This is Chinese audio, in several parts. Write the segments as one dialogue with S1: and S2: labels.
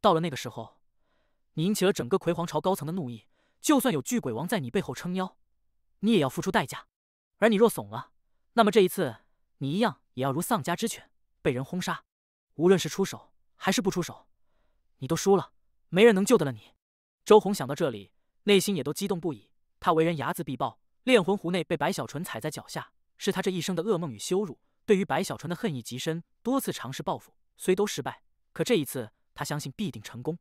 S1: 到了那个时候，你引起了整个葵皇朝高层的怒意，就算有巨鬼王在你背后撑腰，你也要付出代价。而你若怂了，那么这一次你一样也要如丧家之犬，被人轰杀。无论是出手还是不出手，你都输了，没人能救得了你。周红想到这里，内心也都激动不已。他为人睚眦必报，炼魂湖内被白小纯踩在脚下，是他这一生的噩梦与羞辱。对于白小纯的恨意极深，多次尝试报复，虽都失败，可这一次。他相信必定成功。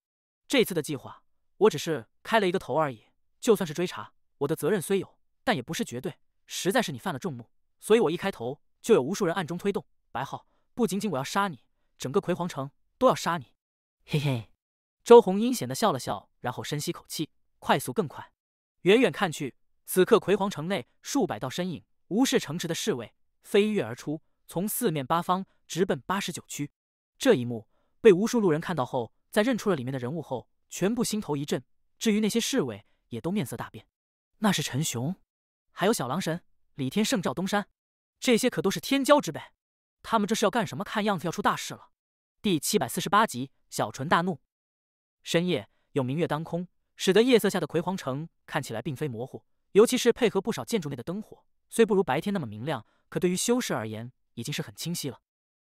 S1: 这次的计划，我只是开了一个头而已。就算是追查，我的责任虽有，但也不是绝对。实在是你犯了众怒，所以我一开头就有无数人暗中推动。白浩，不仅仅我要杀你，整个魁皇城都要杀你。嘿嘿，周红阴险的笑了笑，然后深吸口气，快速更快。远远看去，此刻魁皇城内数百道身影无视城池的侍卫，飞跃而出，从四面八方直奔八十九区。这一幕。被无数路人看到后，在认出了里面的人物后，全部心头一震。至于那些侍卫，也都面色大变。那是陈雄，还有小狼神李天胜、赵东山，这些可都是天骄之辈。他们这是要干什么？看样子要出大事了。第七百四十八集，小纯大怒。深夜有明月当空，使得夜色下的葵皇城看起来并非模糊。尤其是配合不少建筑内的灯火，虽不如白天那么明亮，可对于修士而言，已经是很清晰了。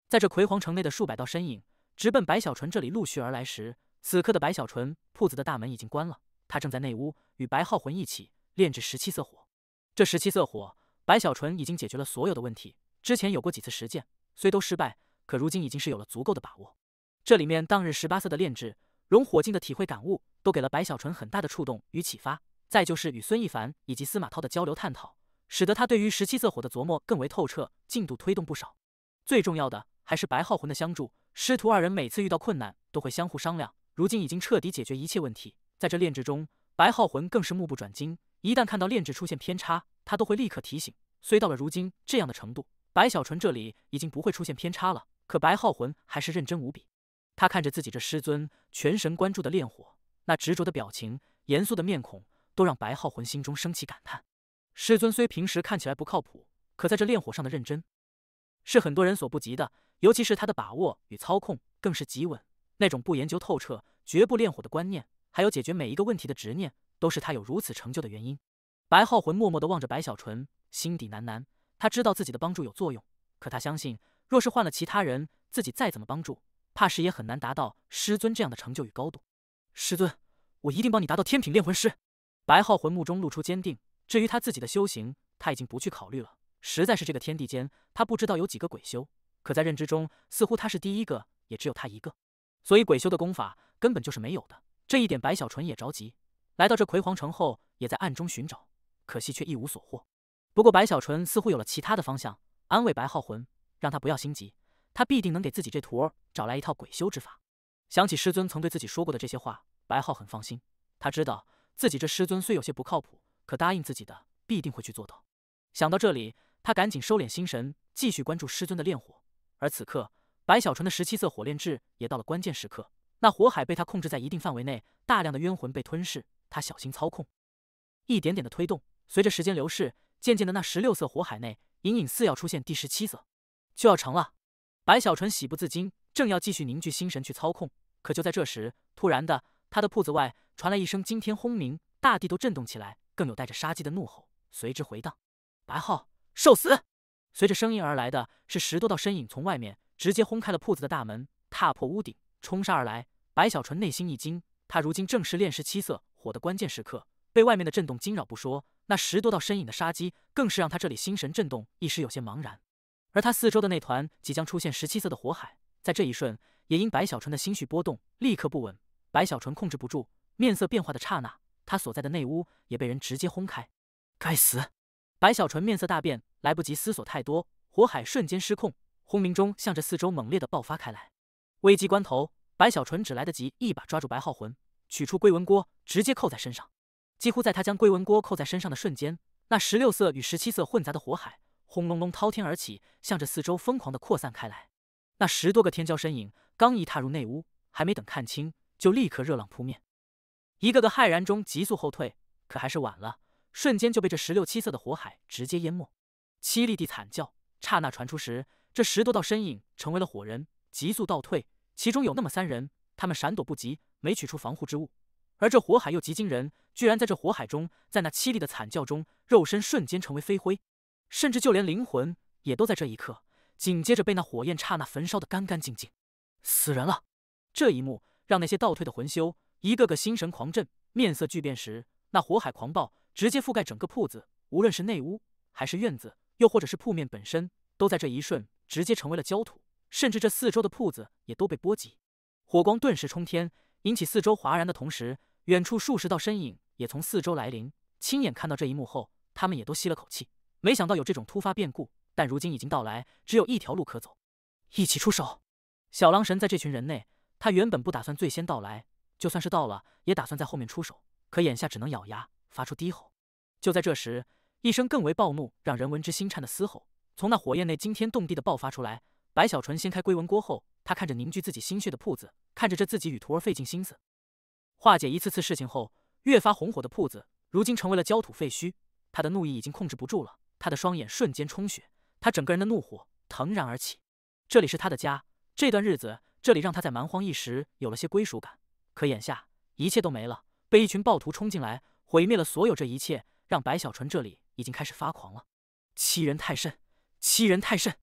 S1: 在这葵皇城内的数百道身影。直奔白小纯这里，陆续而来时，此刻的白小纯铺子的大门已经关了，他正在内屋与白浩魂一起炼制十七色火。这十七色火，白小纯已经解决了所有的问题。之前有过几次实践，虽都失败，可如今已经是有了足够的把握。这里面当日十八色的炼制、融火镜的体会感悟，都给了白小纯很大的触动与启发。再就是与孙一凡以及司马涛的交流探讨，使得他对于十七色火的琢磨更为透彻，进度推动不少。最重要的还是白浩魂的相助。师徒二人每次遇到困难都会相互商量，如今已经彻底解决一切问题。在这炼制中，白浩魂更是目不转睛，一旦看到炼制出现偏差，他都会立刻提醒。虽到了如今这样的程度，白小纯这里已经不会出现偏差了，可白浩魂还是认真无比。他看着自己这师尊全神贯注的炼火，那执着的表情、严肃的面孔，都让白浩魂心中升起感叹：师尊虽平时看起来不靠谱，可在这炼火上的认真，是很多人所不及的。尤其是他的把握与操控更是极稳，那种不研究透彻绝不炼火的观念，还有解决每一个问题的执念，都是他有如此成就的原因。白浩魂默默的望着白小纯，心底喃喃，他知道自己的帮助有作用，可他相信，若是换了其他人，自己再怎么帮助，怕是也很难达到师尊这样的成就与高度。师尊，我一定帮你达到天品炼魂师。白浩魂目中露出坚定。至于他自己的修行，他已经不去考虑了，实在是这个天地间，他不知道有几个鬼修。可在认知中，似乎他是第一个，也只有他一个，所以鬼修的功法根本就是没有的。这一点白小纯也着急，来到这葵皇城后，也在暗中寻找，可惜却一无所获。不过白小纯似乎有了其他的方向，安慰白浩魂，让他不要心急，他必定能给自己这徒儿找来一套鬼修之法。想起师尊曾对自己说过的这些话，白浩很放心，他知道自己这师尊虽有些不靠谱，可答应自己的必定会去做到。想到这里，他赶紧收敛心神，继续关注师尊的炼火。而此刻，白小纯的十七色火炼制也到了关键时刻，那火海被他控制在一定范围内，大量的冤魂被吞噬，他小心操控，一点点的推动。随着时间流逝，渐渐的那十六色火海内隐隐似要出现第十七色，就要成了。白小纯喜不自禁，正要继续凝聚心神去操控，可就在这时，突然的他的铺子外传来一声惊天轰鸣，大地都震动起来，更有带着杀机的怒吼随之回荡。白浩，受死！随着声音而来的是十多道身影，从外面直接轰开了铺子的大门，踏破屋顶，冲杀而来。白小纯内心一惊，他如今正是炼十七色火的关键时刻，被外面的震动惊扰不说，那十多道身影的杀机更是让他这里心神震动，一时有些茫然。而他四周的那团即将出现十七色的火海，在这一瞬也因白小纯的心绪波动，立刻不稳。白小纯控制不住面色变化的刹那，他所在的内屋也被人直接轰开。该死！白小纯面色大变，来不及思索太多，火海瞬间失控，轰鸣中向着四周猛烈的爆发开来。危急关头，白小纯只来得及一把抓住白浩魂，取出龟纹锅，直接扣在身上。几乎在他将龟纹锅扣在身上的瞬间，那十六色与十七色混杂的火海，轰隆隆滔天而起，向着四周疯狂的扩散开来。那十多个天骄身影刚一踏入内屋，还没等看清，就立刻热浪扑面，一个个骇然中急速后退，可还是晚了。瞬间就被这十六七色的火海直接淹没，凄厉地惨叫刹那传出时，这十多道身影成为了火人，急速倒退。其中有那么三人，他们闪躲不及，没取出防护之物，而这火海又极惊人，居然在这火海中，在那凄厉的惨叫中，肉身瞬间成为飞灰，甚至就连灵魂也都在这一刻紧接着被那火焰刹那焚烧的干干净净，死人了。这一幕让那些倒退的魂修一个个心神狂震，面色巨变时，那火海狂暴。直接覆盖整个铺子，无论是内屋还是院子，又或者是铺面本身，都在这一瞬直接成为了焦土，甚至这四周的铺子也都被波及。火光顿时冲天，引起四周哗然的同时，远处数十道身影也从四周来临。亲眼看到这一幕后，他们也都吸了口气，没想到有这种突发变故，但如今已经到来，只有一条路可走，一起出手。小狼神在这群人内，他原本不打算最先到来，就算是到了，也打算在后面出手，可眼下只能咬牙发出低吼。就在这时，一声更为暴怒、让人闻之心颤的嘶吼，从那火焰内惊天动地的爆发出来。白小纯掀开龟纹锅后，他看着凝聚自己心血的铺子，看着这自己与徒儿费尽心思化解一次次事情后越发红火的铺子，如今成为了焦土废墟。他的怒意已经控制不住了，他的双眼瞬间充血，他整个人的怒火腾然而起。这里是他的家，这段日子这里让他在蛮荒一时有了些归属感。可眼下一切都没了，被一群暴徒冲进来，毁灭了所有这一切。让白小纯这里已经开始发狂了，欺人太甚，欺人太甚！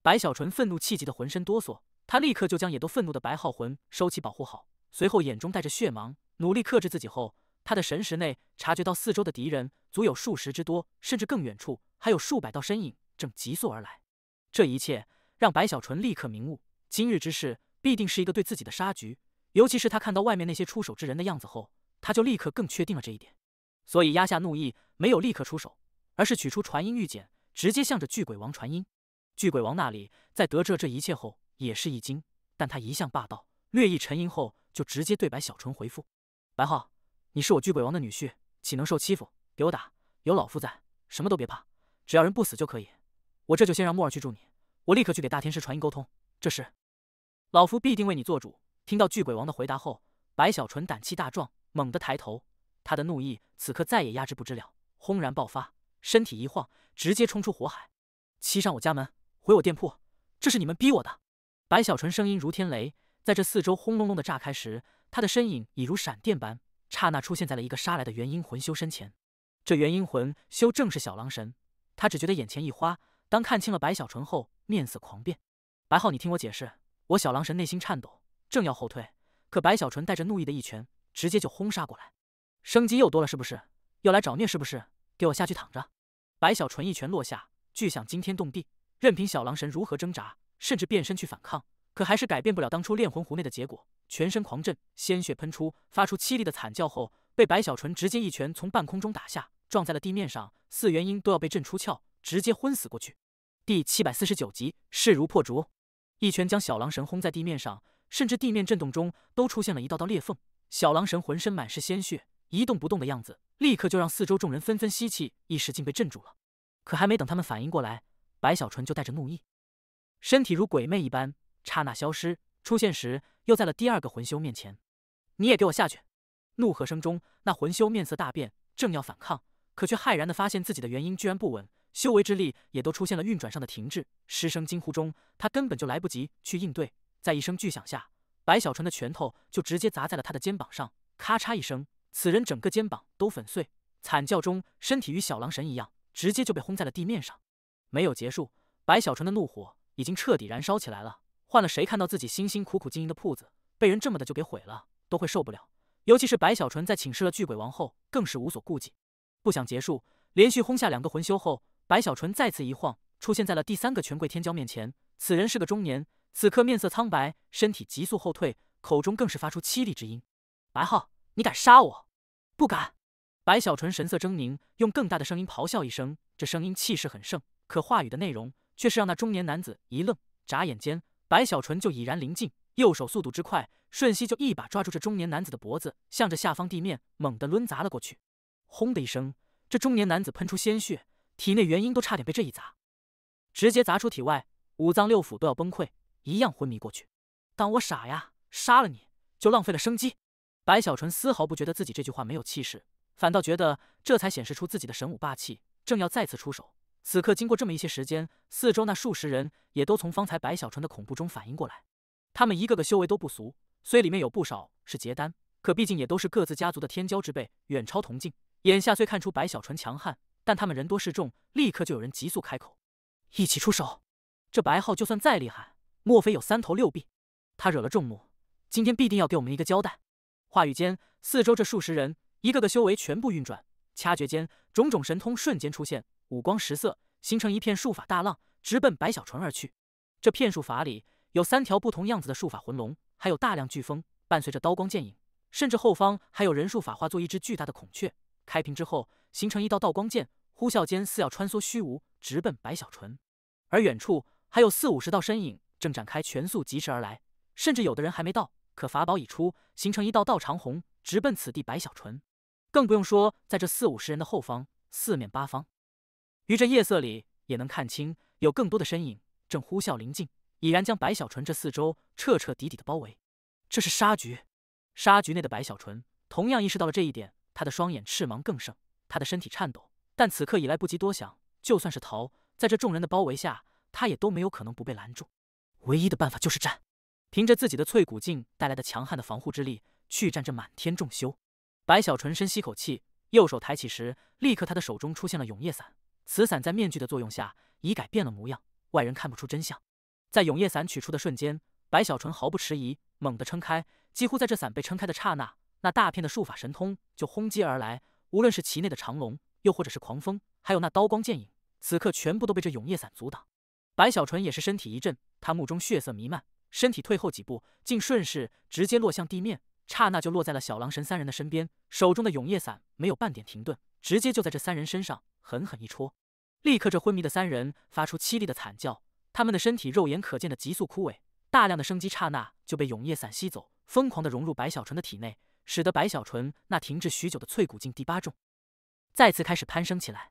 S1: 白小纯愤怒气急的浑身哆嗦，他立刻就将也都愤怒的白浩魂收起保护好，随后眼中带着血芒，努力克制自己后，他的神识内察觉到四周的敌人足有数十之多，甚至更远处还有数百道身影正急速而来。这一切让白小纯立刻明悟，今日之事必定是一个对自己的杀局，尤其是他看到外面那些出手之人的样子后，他就立刻更确定了这一点。所以压下怒意，没有立刻出手，而是取出传音玉简，直接向着巨鬼王传音。巨鬼王那里在得知这一切后，也是一惊，但他一向霸道，略一沉吟后，就直接对白小纯回复：“白浩，你是我巨鬼王的女婿，岂能受欺负？给我打，有老夫在，什么都别怕，只要人不死就可以。我这就先让木儿去助你，我立刻去给大天师传音沟通，这事老夫必定为你做主。”听到巨鬼王的回答后，白小纯胆气大壮，猛地抬头。他的怒意此刻再也压制不了，轰然爆发，身体一晃，直接冲出火海，欺上我家门，回我店铺，这是你们逼我的！白小纯声音如天雷，在这四周轰隆隆的炸开时，他的身影已如闪电般，刹那出现在了一个杀来的元婴魂修身前。这元婴魂修正是小狼神，他只觉得眼前一花，当看清了白小纯后，面色狂变。白浩，你听我解释！我小狼神内心颤抖，正要后退，可白小纯带着怒意的一拳，直接就轰杀过来。生机又多了，是不是？又来找虐，是不是？给我下去躺着！白小纯一拳落下，巨响惊天动地。任凭小狼神如何挣扎，甚至变身去反抗，可还是改变不了当初炼魂壶内的结果。全身狂震，鲜血喷出，发出凄厉的惨叫后，被白小纯直接一拳从半空中打下，撞在了地面上。四元婴都要被震出窍，直接昏死过去。第七百四十九集，势如破竹，一拳将小狼神轰在地面上，甚至地面震动中都出现了一道道裂缝。小狼神浑身满是鲜血。一动不动的样子，立刻就让四周众人纷纷吸气，一时竟被镇住了。可还没等他们反应过来，白小纯就带着怒意，身体如鬼魅一般，刹那消失，出现时又在了第二个魂修面前。你也给我下去！怒喝声中，那魂修面色大变，正要反抗，可却骇然的发现自己的元婴居然不稳，修为之力也都出现了运转上的停滞。失声惊呼中，他根本就来不及去应对，在一声巨响下，白小纯的拳头就直接砸在了他的肩膀上，咔嚓一声。此人整个肩膀都粉碎，惨叫中，身体与小狼神一样，直接就被轰在了地面上。没有结束，白小纯的怒火已经彻底燃烧起来了。换了谁看到自己辛辛苦苦经营的铺子被人这么的就给毁了，都会受不了。尤其是白小纯在请示了巨鬼王后，更是无所顾忌。不想结束，连续轰下两个魂修后，白小纯再次一晃，出现在了第三个权贵天骄面前。此人是个中年，此刻面色苍白，身体急速后退，口中更是发出凄厉之音：“白浩。”你敢杀我？不敢！白小纯神色狰狞，用更大的声音咆哮一声，这声音气势很盛，可话语的内容却是让那中年男子一愣。眨眼间，白小纯就已然临近，右手速度之快，瞬息就一把抓住这中年男子的脖子，向着下方地面猛地抡砸了过去。轰的一声，这中年男子喷出鲜血，体内元婴都差点被这一砸直接砸出体外，五脏六腑都要崩溃，一样昏迷过去。当我傻呀？杀了你就浪费了生机。白小纯丝毫不觉得自己这句话没有气势，反倒觉得这才显示出自己的神武霸气。正要再次出手，此刻经过这么一些时间，四周那数十人也都从方才白小纯的恐怖中反应过来。他们一个个修为都不俗，虽里面有不少是结丹，可毕竟也都是各自家族的天骄之辈，远超同境。眼下虽看出白小纯强悍，但他们人多势众，立刻就有人急速开口：“一起出手！这白浩就算再厉害，莫非有三头六臂？他惹了众怒，今天必定要给我们一个交代。”话语间，四周这数十人一个个修为全部运转，掐诀间，种种神通瞬间出现，五光十色，形成一片术法大浪，直奔白小纯而去。这片术法里有三条不同样子的术法魂龙，还有大量飓风，伴随着刀光剑影，甚至后方还有人术法化作一只巨大的孔雀，开屏之后形成一道道光剑，呼啸间似要穿梭虚无，直奔白小纯。而远处还有四五十道身影正展开全速疾驰而来，甚至有的人还没到。可法宝已出，形成一道道长虹，直奔此地。白小纯，更不用说在这四五十人的后方，四面八方，于这夜色里也能看清，有更多的身影正呼啸临近，已然将白小纯这四周彻彻底底的包围。这是杀局。杀局内的白小纯同样意识到了这一点，他的双眼赤芒更盛，他的身体颤抖，但此刻已来不及多想，就算是逃，在这众人的包围下，他也都没有可能不被拦住。唯一的办法就是战。凭着自己的淬骨劲带来的强悍的防护之力去战这满天众修。白小纯深吸口气，右手抬起时，立刻他的手中出现了永夜伞。此伞在面具的作用下已改变了模样，外人看不出真相。在永夜伞取出的瞬间，白小纯毫不迟疑，猛地撑开。几乎在这伞被撑开的刹那，那大片的术法神通就轰击而来。无论是其内的长龙，又或者是狂风，还有那刀光剑影，此刻全部都被这永夜伞阻挡。白小纯也是身体一震，他目中血色弥漫。身体退后几步，竟顺势直接落向地面，刹那就落在了小狼神三人的身边。手中的永夜伞没有半点停顿，直接就在这三人身上狠狠一戳，立刻这昏迷的三人发出凄厉的惨叫，他们的身体肉眼可见的急速枯萎，大量的生机刹那就被永夜伞吸走，疯狂的融入白小纯的体内，使得白小纯那停滞许久的脆骨境第八重再次开始攀升起来。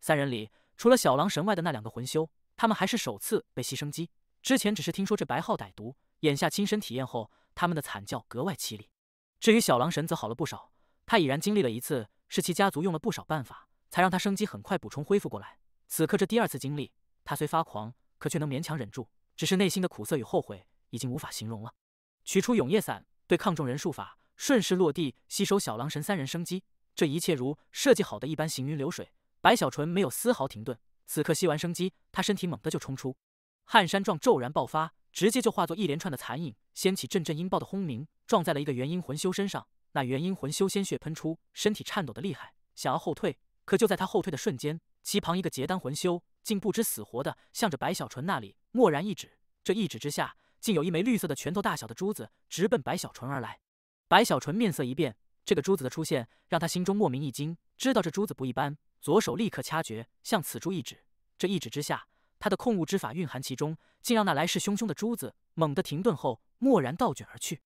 S1: 三人里除了小狼神外的那两个魂修，他们还是首次被吸生机。之前只是听说这白浩歹毒，眼下亲身体验后，他们的惨叫格外凄厉。至于小狼神则好了不少，他已然经历了一次，是其家族用了不少办法，才让他生机很快补充恢复过来。此刻这第二次经历，他虽发狂，可却能勉强忍住，只是内心的苦涩与后悔已经无法形容了。取出永夜伞，对抗众人术法，顺势落地吸收小狼神三人生机，这一切如设计好的一般行云流水。白小纯没有丝毫停顿，此刻吸完生机，他身体猛地就冲出。撼山状骤然爆发，直接就化作一连串的残影，掀起阵阵音爆的轰鸣，撞在了一个元婴魂修身上。那元婴魂修鲜血喷出，身体颤抖的厉害，想要后退。可就在他后退的瞬间，其旁一个结丹魂修竟不知死活的向着白小纯那里蓦然一指。这一指之下，竟有一枚绿色的拳头大小的珠子直奔白小纯而来。白小纯面色一变，这个珠子的出现让他心中莫名一惊，知道这珠子不一般，左手立刻掐诀向此珠一指。这一指之下。他的控物之法蕴含其中，竟让那来势汹汹的珠子猛地停顿后，蓦然倒卷而去。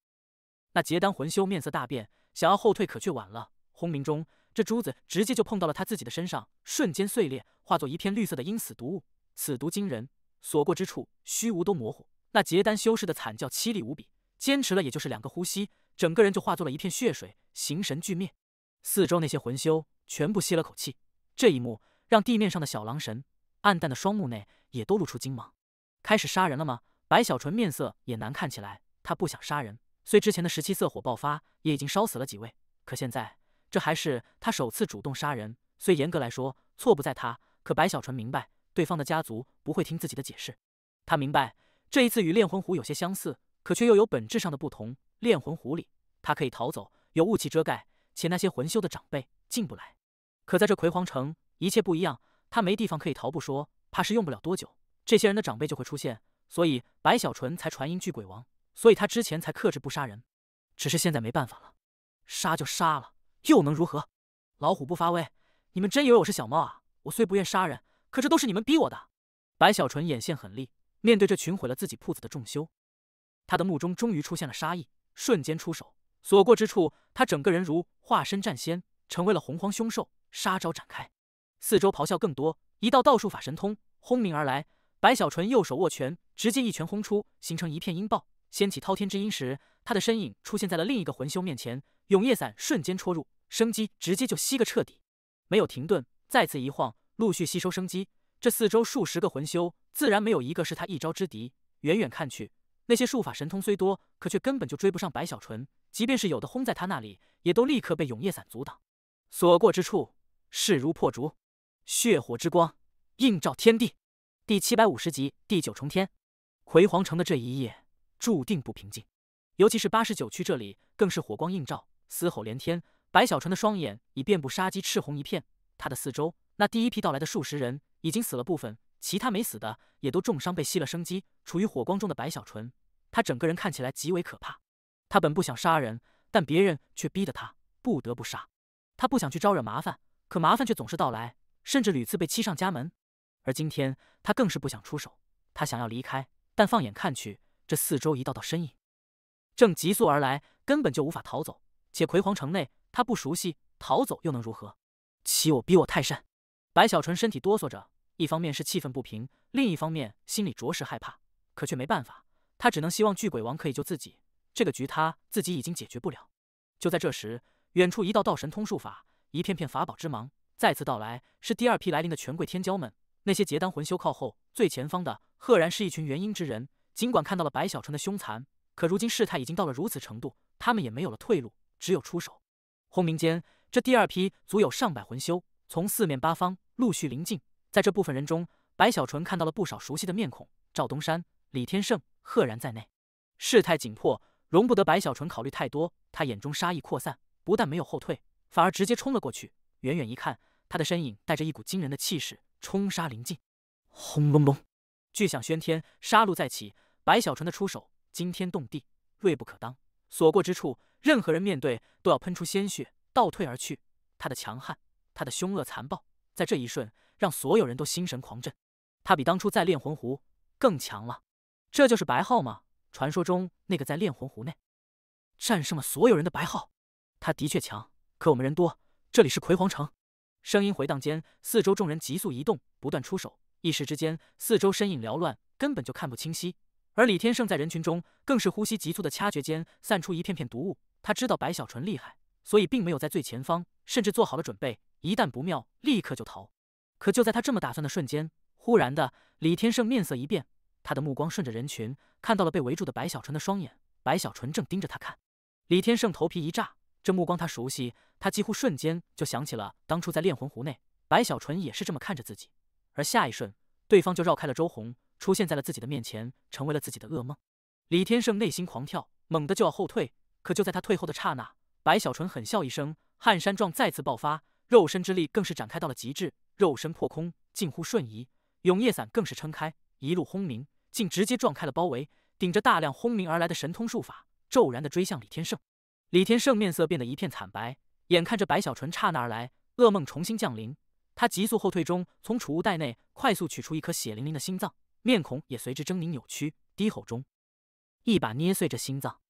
S1: 那结丹魂修面色大变，想要后退，可却晚了。轰鸣中，这珠子直接就碰到了他自己的身上，瞬间碎裂，化作一片绿色的阴死毒雾。此毒惊人，所过之处，虚无都模糊。那结丹修士的惨叫凄厉无比，坚持了也就是两个呼吸，整个人就化作了一片血水，形神俱灭。四周那些魂修全部吸了口气，这一幕让地面上的小狼神暗淡的双目内。也都露出惊芒，开始杀人了吗？白小纯面色也难看起来，他不想杀人。虽之前的十七色火爆发也已经烧死了几位，可现在这还是他首次主动杀人，虽严格来说错不在他，可白小纯明白对方的家族不会听自己的解释。他明白这一次与炼魂壶有些相似，可却又有本质上的不同。炼魂壶里他可以逃走，有雾气遮盖，且那些魂修的长辈进不来。可在这葵皇城，一切不一样，他没地方可以逃不说。怕是用不了多久，这些人的长辈就会出现，所以白小纯才传音拒鬼王，所以他之前才克制不杀人。只是现在没办法了，杀就杀了，又能如何？老虎不发威，你们真以为我是小猫啊？我虽不愿杀人，可这都是你们逼我的。白小纯眼线狠厉，面对这群毁了自己铺子的众修，他的目中终于出现了杀意，瞬间出手，所过之处，他整个人如化身战仙，成为了洪荒凶兽，杀招展开，四周咆哮更多。一道道术法神通轰鸣而来，白小纯右手握拳，直接一拳轰出，形成一片音爆，掀起滔天之音时，他的身影出现在了另一个魂修面前。永夜伞瞬间戳入，生机直接就吸个彻底，没有停顿，再次一晃，陆续吸收生机。这四周数十个魂修，自然没有一个是他一招之敌。远远看去，那些术法神通虽多，可却根本就追不上白小纯。即便是有的轰在他那里，也都立刻被永夜伞阻挡，所过之处势如破竹。血火之光映照天地，第七百五十集第九重天，葵皇城的这一夜注定不平静。尤其是八十九区这里，更是火光映照，嘶吼连天。白小纯的双眼已遍布杀机，赤红一片。他的四周，那第一批到来的数十人已经死了部分，其他没死的也都重伤，被吸了生机。处于火光中的白小纯，他整个人看起来极为可怕。他本不想杀人，但别人却逼得他不得不杀。他不想去招惹麻烦，可麻烦却总是到来。甚至屡次被欺上家门，而今天他更是不想出手，他想要离开，但放眼看去，这四周一道道身影正急速而来，根本就无法逃走。且葵皇城内他不熟悉，逃走又能如何？欺我逼我太甚！白小纯身体哆嗦着，一方面是气愤不平，另一方面心里着实害怕，可却没办法，他只能希望巨鬼王可以救自己。这个局他自己已经解决不了。就在这时，远处一道道神通术法，一片片法宝之芒。再次到来是第二批来临的权贵天骄们，那些结丹魂修靠后，最前方的赫然是一群元婴之人。尽管看到了白小纯的凶残，可如今事态已经到了如此程度，他们也没有了退路，只有出手。轰鸣间，这第二批足有上百魂修，从四面八方陆续临近。在这部分人中，白小纯看到了不少熟悉的面孔，赵东山、李天胜赫然在内。事态紧迫，容不得白小纯考虑太多，他眼中杀意扩散，不但没有后退，反而直接冲了过去。远远一看，他的身影带着一股惊人的气势冲杀临近。轰隆隆，巨响喧天，杀戮再起。白小纯的出手惊天动地，锐不可当，所过之处，任何人面对都要喷出鲜血，倒退而去。他的强悍，他的凶恶残暴，在这一瞬让所有人都心神狂震。他比当初在炼魂湖更强了。这就是白浩吗？传说中那个在炼魂湖内战胜了所有人的白浩？他的确强，可我们人多。这里是葵皇城。声音回荡间，四周众人急速移动，不断出手，一时之间，四周身影缭乱，根本就看不清晰。而李天胜在人群中，更是呼吸急促的掐诀间散出一片片毒雾。他知道白小纯厉害，所以并没有在最前方，甚至做好了准备，一旦不妙，立刻就逃。可就在他这么打算的瞬间，忽然的，李天胜面色一变，他的目光顺着人群，看到了被围住的白小纯的双眼。白小纯正盯着他看，李天胜头皮一炸。这目光他熟悉，他几乎瞬间就想起了当初在炼魂湖内，白小纯也是这么看着自己。而下一瞬，对方就绕开了周红，出现在了自己的面前，成为了自己的噩梦。李天胜内心狂跳，猛地就要后退。可就在他退后的刹那，白小纯狠笑一声，撼山状再次爆发，肉身之力更是展开到了极致，肉身破空，近乎瞬移。永夜伞更是撑开，一路轰鸣，竟直接撞开了包围，顶着大量轰鸣而来的神通术法，骤然的追向李天胜。李天胜面色变得一片惨白，眼看着白小纯刹那而来，噩梦重新降临。他急速后退中，从储物袋内快速取出一颗血淋淋的心脏，面孔也随之狰狞扭曲，低吼中一把捏碎这心脏。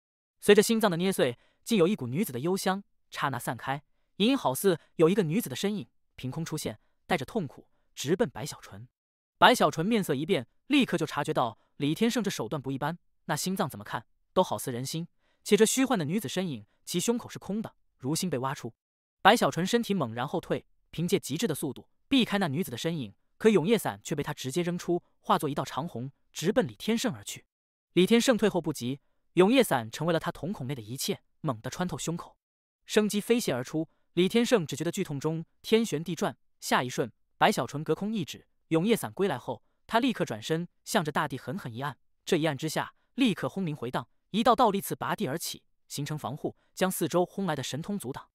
S1: 随着心脏的捏碎，竟有一股女子的幽香刹那散开，隐隐好似有一个女子的身影凭空出现，带着痛苦直奔白小纯。白小纯面色一变，立刻就察觉到李天胜这手段不一般，那心脏怎么看都好似人心。且这虚幻的女子身影，其胸口是空的，如心被挖出。白小纯身体猛然后退，凭借极致的速度避开那女子的身影，可永夜伞却被他直接扔出，化作一道长虹直奔李天胜而去。李天胜退后不及，永夜伞成为了他瞳孔内的一切，猛地穿透胸口，生机飞泻而出。李天胜只觉得剧痛中天旋地转，下一瞬，白小纯隔空一指，永夜伞归来后，他立刻转身向着大地狠狠一按，这一按之下，立刻轰鸣回荡。一道道力刺拔地而起，形成防护，将四周轰来的神通阻挡。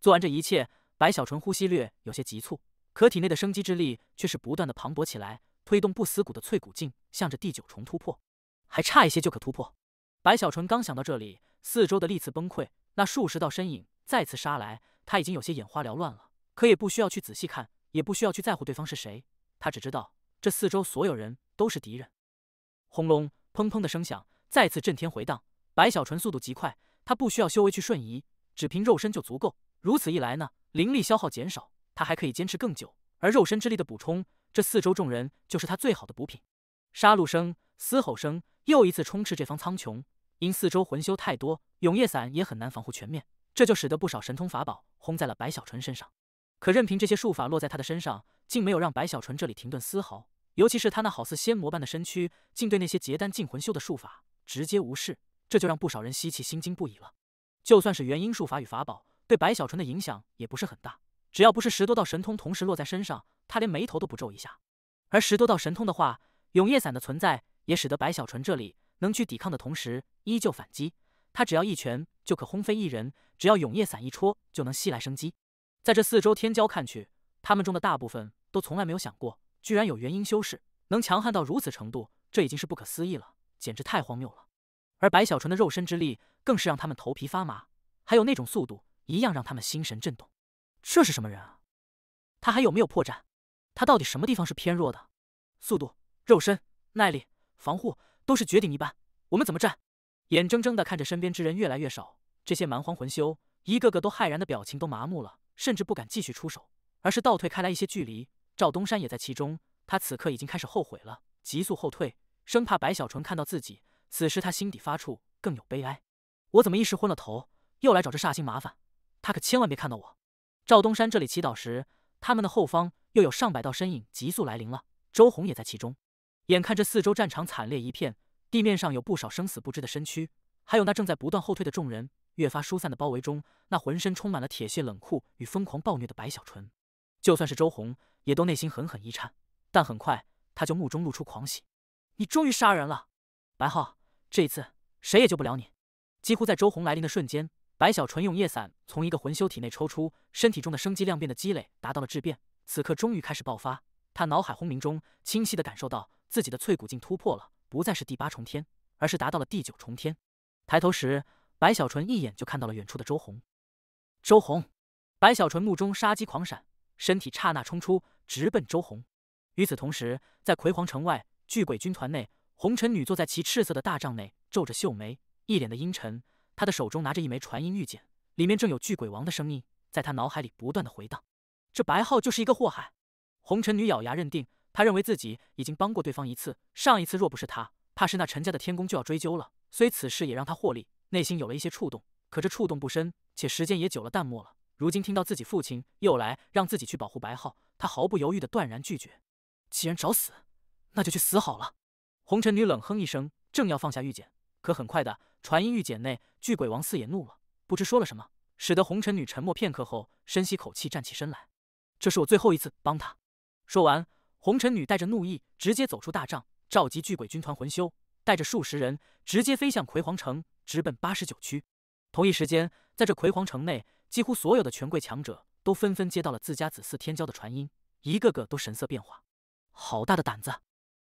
S1: 做完这一切，白小纯呼吸略有些急促，可体内的生机之力却是不断的磅礴起来，推动不死骨的脆骨镜向着第九重突破，还差一些就可突破。白小纯刚想到这里，四周的利刺崩溃，那数十道身影再次杀来，他已经有些眼花缭乱了，可也不需要去仔细看，也不需要去在乎对方是谁，他只知道这四周所有人都是敌人。轰隆，砰砰的声响。再次震天回荡，白小纯速度极快，他不需要修为去瞬移，只凭肉身就足够。如此一来呢，灵力消耗减少，他还可以坚持更久。而肉身之力的补充，这四周众人就是他最好的补品。杀戮声、嘶吼声又一次充斥这方苍穹，因四周魂修太多，永夜伞也很难防护全面，这就使得不少神通法宝轰在了白小纯身上。可任凭这些术法落在他的身上，竟没有让白小纯这里停顿丝毫。尤其是他那好似仙魔般的身躯，竟对那些结丹境魂修的术法。直接无视，这就让不少人吸气心惊不已了。就算是元婴术法与法宝对白小纯的影响也不是很大，只要不是十多道神通同时落在身上，他连眉头都不皱一下。而十多道神通的话，永夜伞的存在也使得白小纯这里能去抵抗的同时，依旧反击。他只要一拳就可轰飞一人，只要永夜伞一戳就能吸来生机。在这四周天骄看去，他们中的大部分都从来没有想过，居然有元婴修士能强悍到如此程度，这已经是不可思议了。简直太荒谬了，而白小纯的肉身之力更是让他们头皮发麻，还有那种速度，一样让他们心神震动。这是什么人啊？他还有没有破绽？他到底什么地方是偏弱的？速度、肉身、耐力、防护都是绝顶一般，我们怎么战？眼睁睁的看着身边之人越来越少，这些蛮荒魂修一个个都骇然的表情都麻木了，甚至不敢继续出手，而是倒退开来一些距离。赵东山也在其中，他此刻已经开始后悔了，急速后退。生怕白小纯看到自己，此时他心底发怵，更有悲哀。我怎么一时昏了头，又来找这煞星麻烦？他可千万别看到我！赵东山这里祈祷时，他们的后方又有上百道身影急速来临了。周红也在其中。眼看这四周战场惨烈一片，地面上有不少生死不知的身躯，还有那正在不断后退的众人，越发疏散的包围中，那浑身充满了铁血冷酷与疯狂暴虐的白小纯，就算是周红，也都内心狠狠一颤。但很快，他就目中露出狂喜。你终于杀人了，白浩，这一次谁也救不了你。几乎在周红来临的瞬间，白小纯用夜伞从一个魂修体内抽出，身体中的生机量变的积累达到了质变，此刻终于开始爆发。他脑海轰鸣中，清晰的感受到自己的脆骨境突破了，不再是第八重天，而是达到了第九重天。抬头时，白小纯一眼就看到了远处的周红。周红，白小纯目中杀机狂闪，身体刹那冲出，直奔周红。与此同时，在葵皇城外。巨鬼军团内，红尘女坐在其赤色的大帐内，皱着秀眉，一脸的阴沉。她的手中拿着一枚传音玉简，里面正有巨鬼王的声音在她脑海里不断的回荡。这白浩就是一个祸害。红尘女咬牙认定，她认为自己已经帮过对方一次，上一次若不是他，怕是那陈家的天宫就要追究了。虽此事也让她获利，内心有了一些触动，可这触动不深，且时间也久了，淡漠了。如今听到自己父亲又来让自己去保护白浩，她毫不犹豫的断然拒绝。既然找死！那就去死好了！红尘女冷哼一声，正要放下玉简，可很快的传音玉简内巨鬼王四也怒了，不知说了什么，使得红尘女沉默片刻后，深吸口气站起身来。这是我最后一次帮他。说完，红尘女带着怒意直接走出大帐，召集巨鬼军团魂修，带着数十人直接飞向葵皇城，直奔八十九区。同一时间，在这葵皇城内，几乎所有的权贵强者都纷纷接到了自家子嗣天骄的传音，一个个都神色变化，好大的胆子！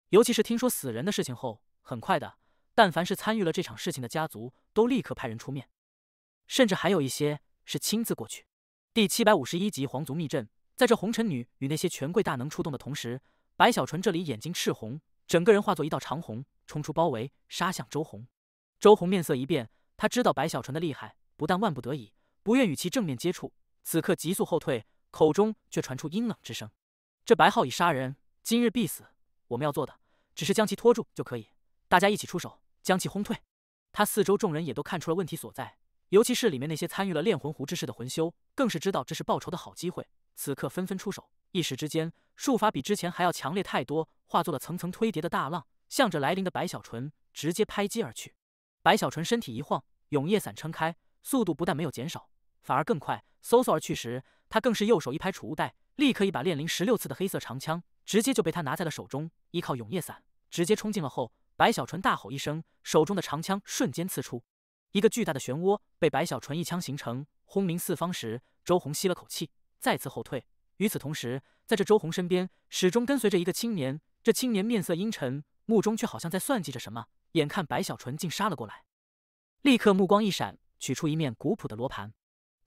S1: 尤其是听说死人的事情后，很快的，但凡是参与了这场事情的家族，都立刻派人出面，甚至还有一些是亲自过去。第七百五十一集皇族秘阵，在这红尘女与那些权贵大能出动的同时，白小纯这里眼睛赤红，整个人化作一道长虹冲出包围，杀向周红。周红面色一变，他知道白小纯的厉害，不但万不得已不愿与其正面接触，此刻急速后退，口中却传出阴冷之声：“这白浩已杀人，今日必死。”我们要做的只是将其拖住就可以，大家一起出手将其轰退。他四周众人也都看出了问题所在，尤其是里面那些参与了炼魂壶之事的魂修，更是知道这是报仇的好机会。此刻纷纷出手，一时之间术法比之前还要强烈太多，化作了层层推叠的大浪，向着来临的白小纯直接拍击而去。白小纯身体一晃，永夜伞撑开，速度不但没有减少，反而更快，嗖嗖而去时，他更是右手一拍储物袋，立刻一把炼灵十六次的黑色长枪，直接就被他拿在了手中。依靠永夜伞，直接冲进了后。白小纯大吼一声，手中的长枪瞬间刺出，一个巨大的漩涡被白小纯一枪形成，轰鸣四方时，周红吸了口气，再次后退。与此同时，在这周红身边，始终跟随着一个青年。这青年面色阴沉，目中却好像在算计着什么。眼看白小纯竟杀了过来，立刻目光一闪，取出一面古朴的罗盘。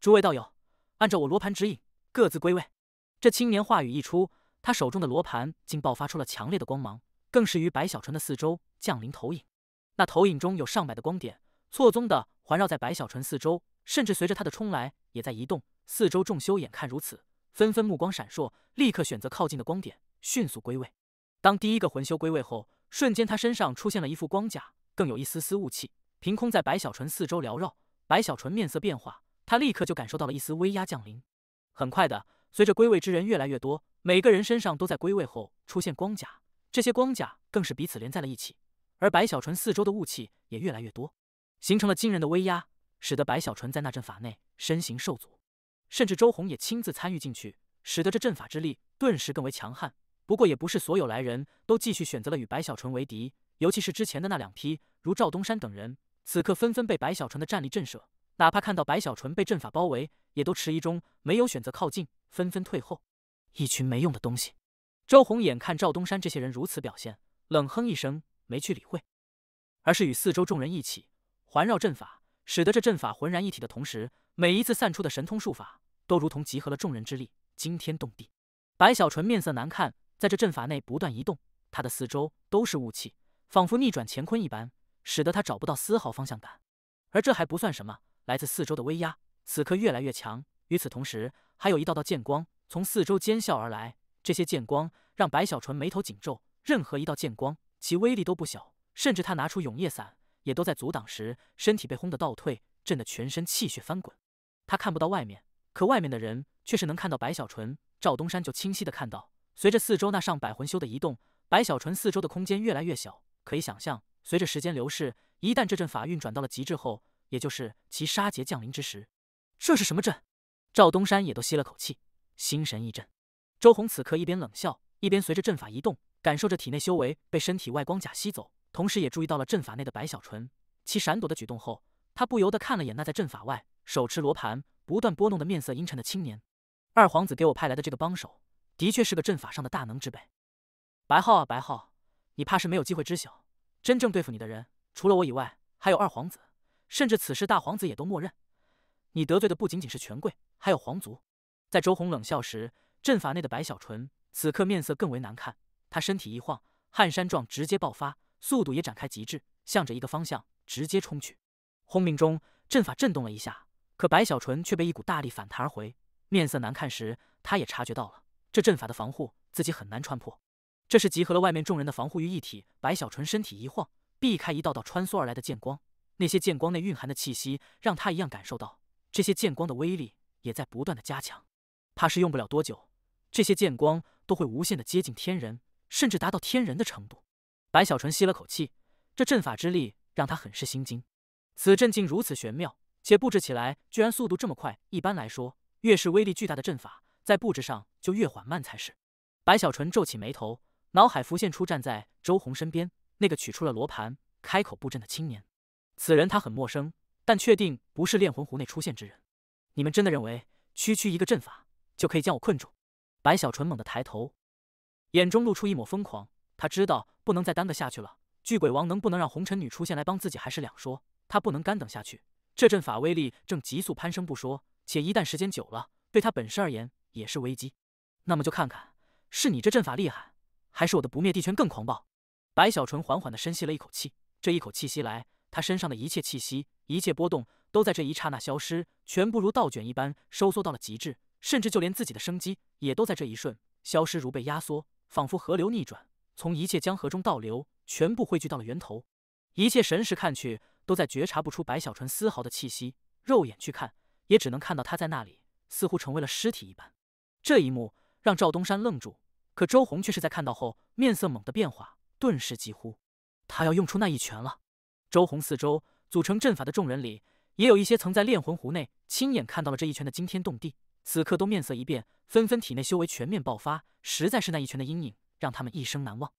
S1: 诸位道友，按照我罗盘指引，各自归位。这青年话语一出。他手中的罗盘竟爆发出了强烈的光芒，更是于白小纯的四周降临投影。那投影中有上百的光点，错综的环绕在白小纯四周，甚至随着他的冲来也在移动。四周众修眼看如此，纷纷目光闪烁，立刻选择靠近的光点，迅速归位。当第一个魂修归位后，瞬间他身上出现了一副光甲，更有一丝丝雾气凭空在白小纯四周缭绕。白小纯面色变化，他立刻就感受到了一丝威压降临。很快的，随着归位之人越来越多。每个人身上都在归位后出现光甲，这些光甲更是彼此连在了一起，而白小纯四周的雾气也越来越多，形成了惊人的威压，使得白小纯在那阵法内身形受阻。甚至周红也亲自参与进去，使得这阵法之力顿时更为强悍。不过，也不是所有来人都继续选择了与白小纯为敌，尤其是之前的那两批，如赵东山等人，此刻纷纷被白小纯的战力震慑，哪怕看到白小纯被阵法包围，也都迟疑中没有选择靠近，纷纷退后。一群没用的东西！周红眼看赵东山这些人如此表现，冷哼一声，没去理会，而是与四周众人一起环绕阵法，使得这阵法浑然一体的同时，每一次散出的神通术法都如同集合了众人之力，惊天动地。白小纯面色难看，在这阵法内不断移动，他的四周都是雾气，仿佛逆转乾坤一般，使得他找不到丝毫方向感。而这还不算什么，来自四周的威压此刻越来越强，与此同时，还有一道道剑光。从四周尖啸而来，这些剑光让白小纯眉头紧皱。任何一道剑光，其威力都不小，甚至他拿出永夜伞，也都在阻挡时身体被轰得倒退，震得全身气血翻滚。他看不到外面，可外面的人却是能看到白小纯。赵东山就清晰的看到，随着四周那上百魂修的移动，白小纯四周的空间越来越小。可以想象，随着时间流逝，一旦这阵法运转到了极致后，也就是其杀劫降临之时。这是什么阵？赵东山也都吸了口气。心神一震。周红此刻一边冷笑，一边随着阵法移动，感受着体内修为被身体外光甲吸走，同时也注意到了阵法内的白小纯其闪躲的举动后，他不由得看了眼那在阵法外手持罗盘不断拨弄的面色阴沉的青年。二皇子给我派来的这个帮手，的确是个阵法上的大能之辈。白浩啊，白浩，你怕是没有机会知晓，真正对付你的人，除了我以外，还有二皇子，甚至此时大皇子也都默认。你得罪的不仅仅是权贵，还有皇族。在周红冷笑时，阵法内的白小纯此刻面色更为难看。他身体一晃，撼山状直接爆发，速度也展开极致，向着一个方向直接冲去。轰鸣中，阵法震动了一下，可白小纯却被一股大力反弹而回。面色难看时，他也察觉到了这阵法的防护自己很难穿破。这是集合了外面众人的防护于一体。白小纯身体一晃，避开一道道穿梭而来的剑光。那些剑光内蕴含的气息，让他一样感受到这些剑光的威力也在不断的加强。怕是用不了多久，这些剑光都会无限的接近天人，甚至达到天人的程度。白小纯吸了口气，这阵法之力让他很是心惊。此阵竟如此玄妙，且布置起来居然速度这么快。一般来说，越是威力巨大的阵法，在布置上就越缓慢才是。白小纯皱起眉头，脑海浮现出站在周红身边那个取出了罗盘、开口布阵的青年。此人他很陌生，但确定不是炼魂壶内出现之人。你们真的认为区区一个阵法？就可以将我困住。白小纯猛地抬头，眼中露出一抹疯狂。他知道不能再耽搁下去了。巨鬼王能不能让红尘女出现来帮自己还是两说，他不能干等下去。这阵法威力正急速攀升不说，且一旦时间久了，对他本身而言也是危机。那么就看看，是你这阵法厉害，还是我的不灭地圈更狂暴。白小纯缓缓地深吸了一口气，这一口气吸来，他身上的一切气息、一切波动都在这一刹那消失，全部如倒卷一般收缩到了极致。甚至就连自己的生机也都在这一瞬消失，如被压缩，仿佛河流逆转，从一切江河中倒流，全部汇聚到了源头。一切神识看去，都在觉察不出白小纯丝毫的气息；肉眼去看，也只能看到他在那里，似乎成为了尸体一般。这一幕让赵东山愣住，可周红却是在看到后面色猛的变化，顿时急呼：“他要用出那一拳了！”周红四周组成阵法的众人里，也有一些曾在炼魂湖内亲眼看到了这一拳的惊天动地。此刻都面色一变，纷纷体内修为全面爆发，实在是那一拳的阴影让他们一生难忘。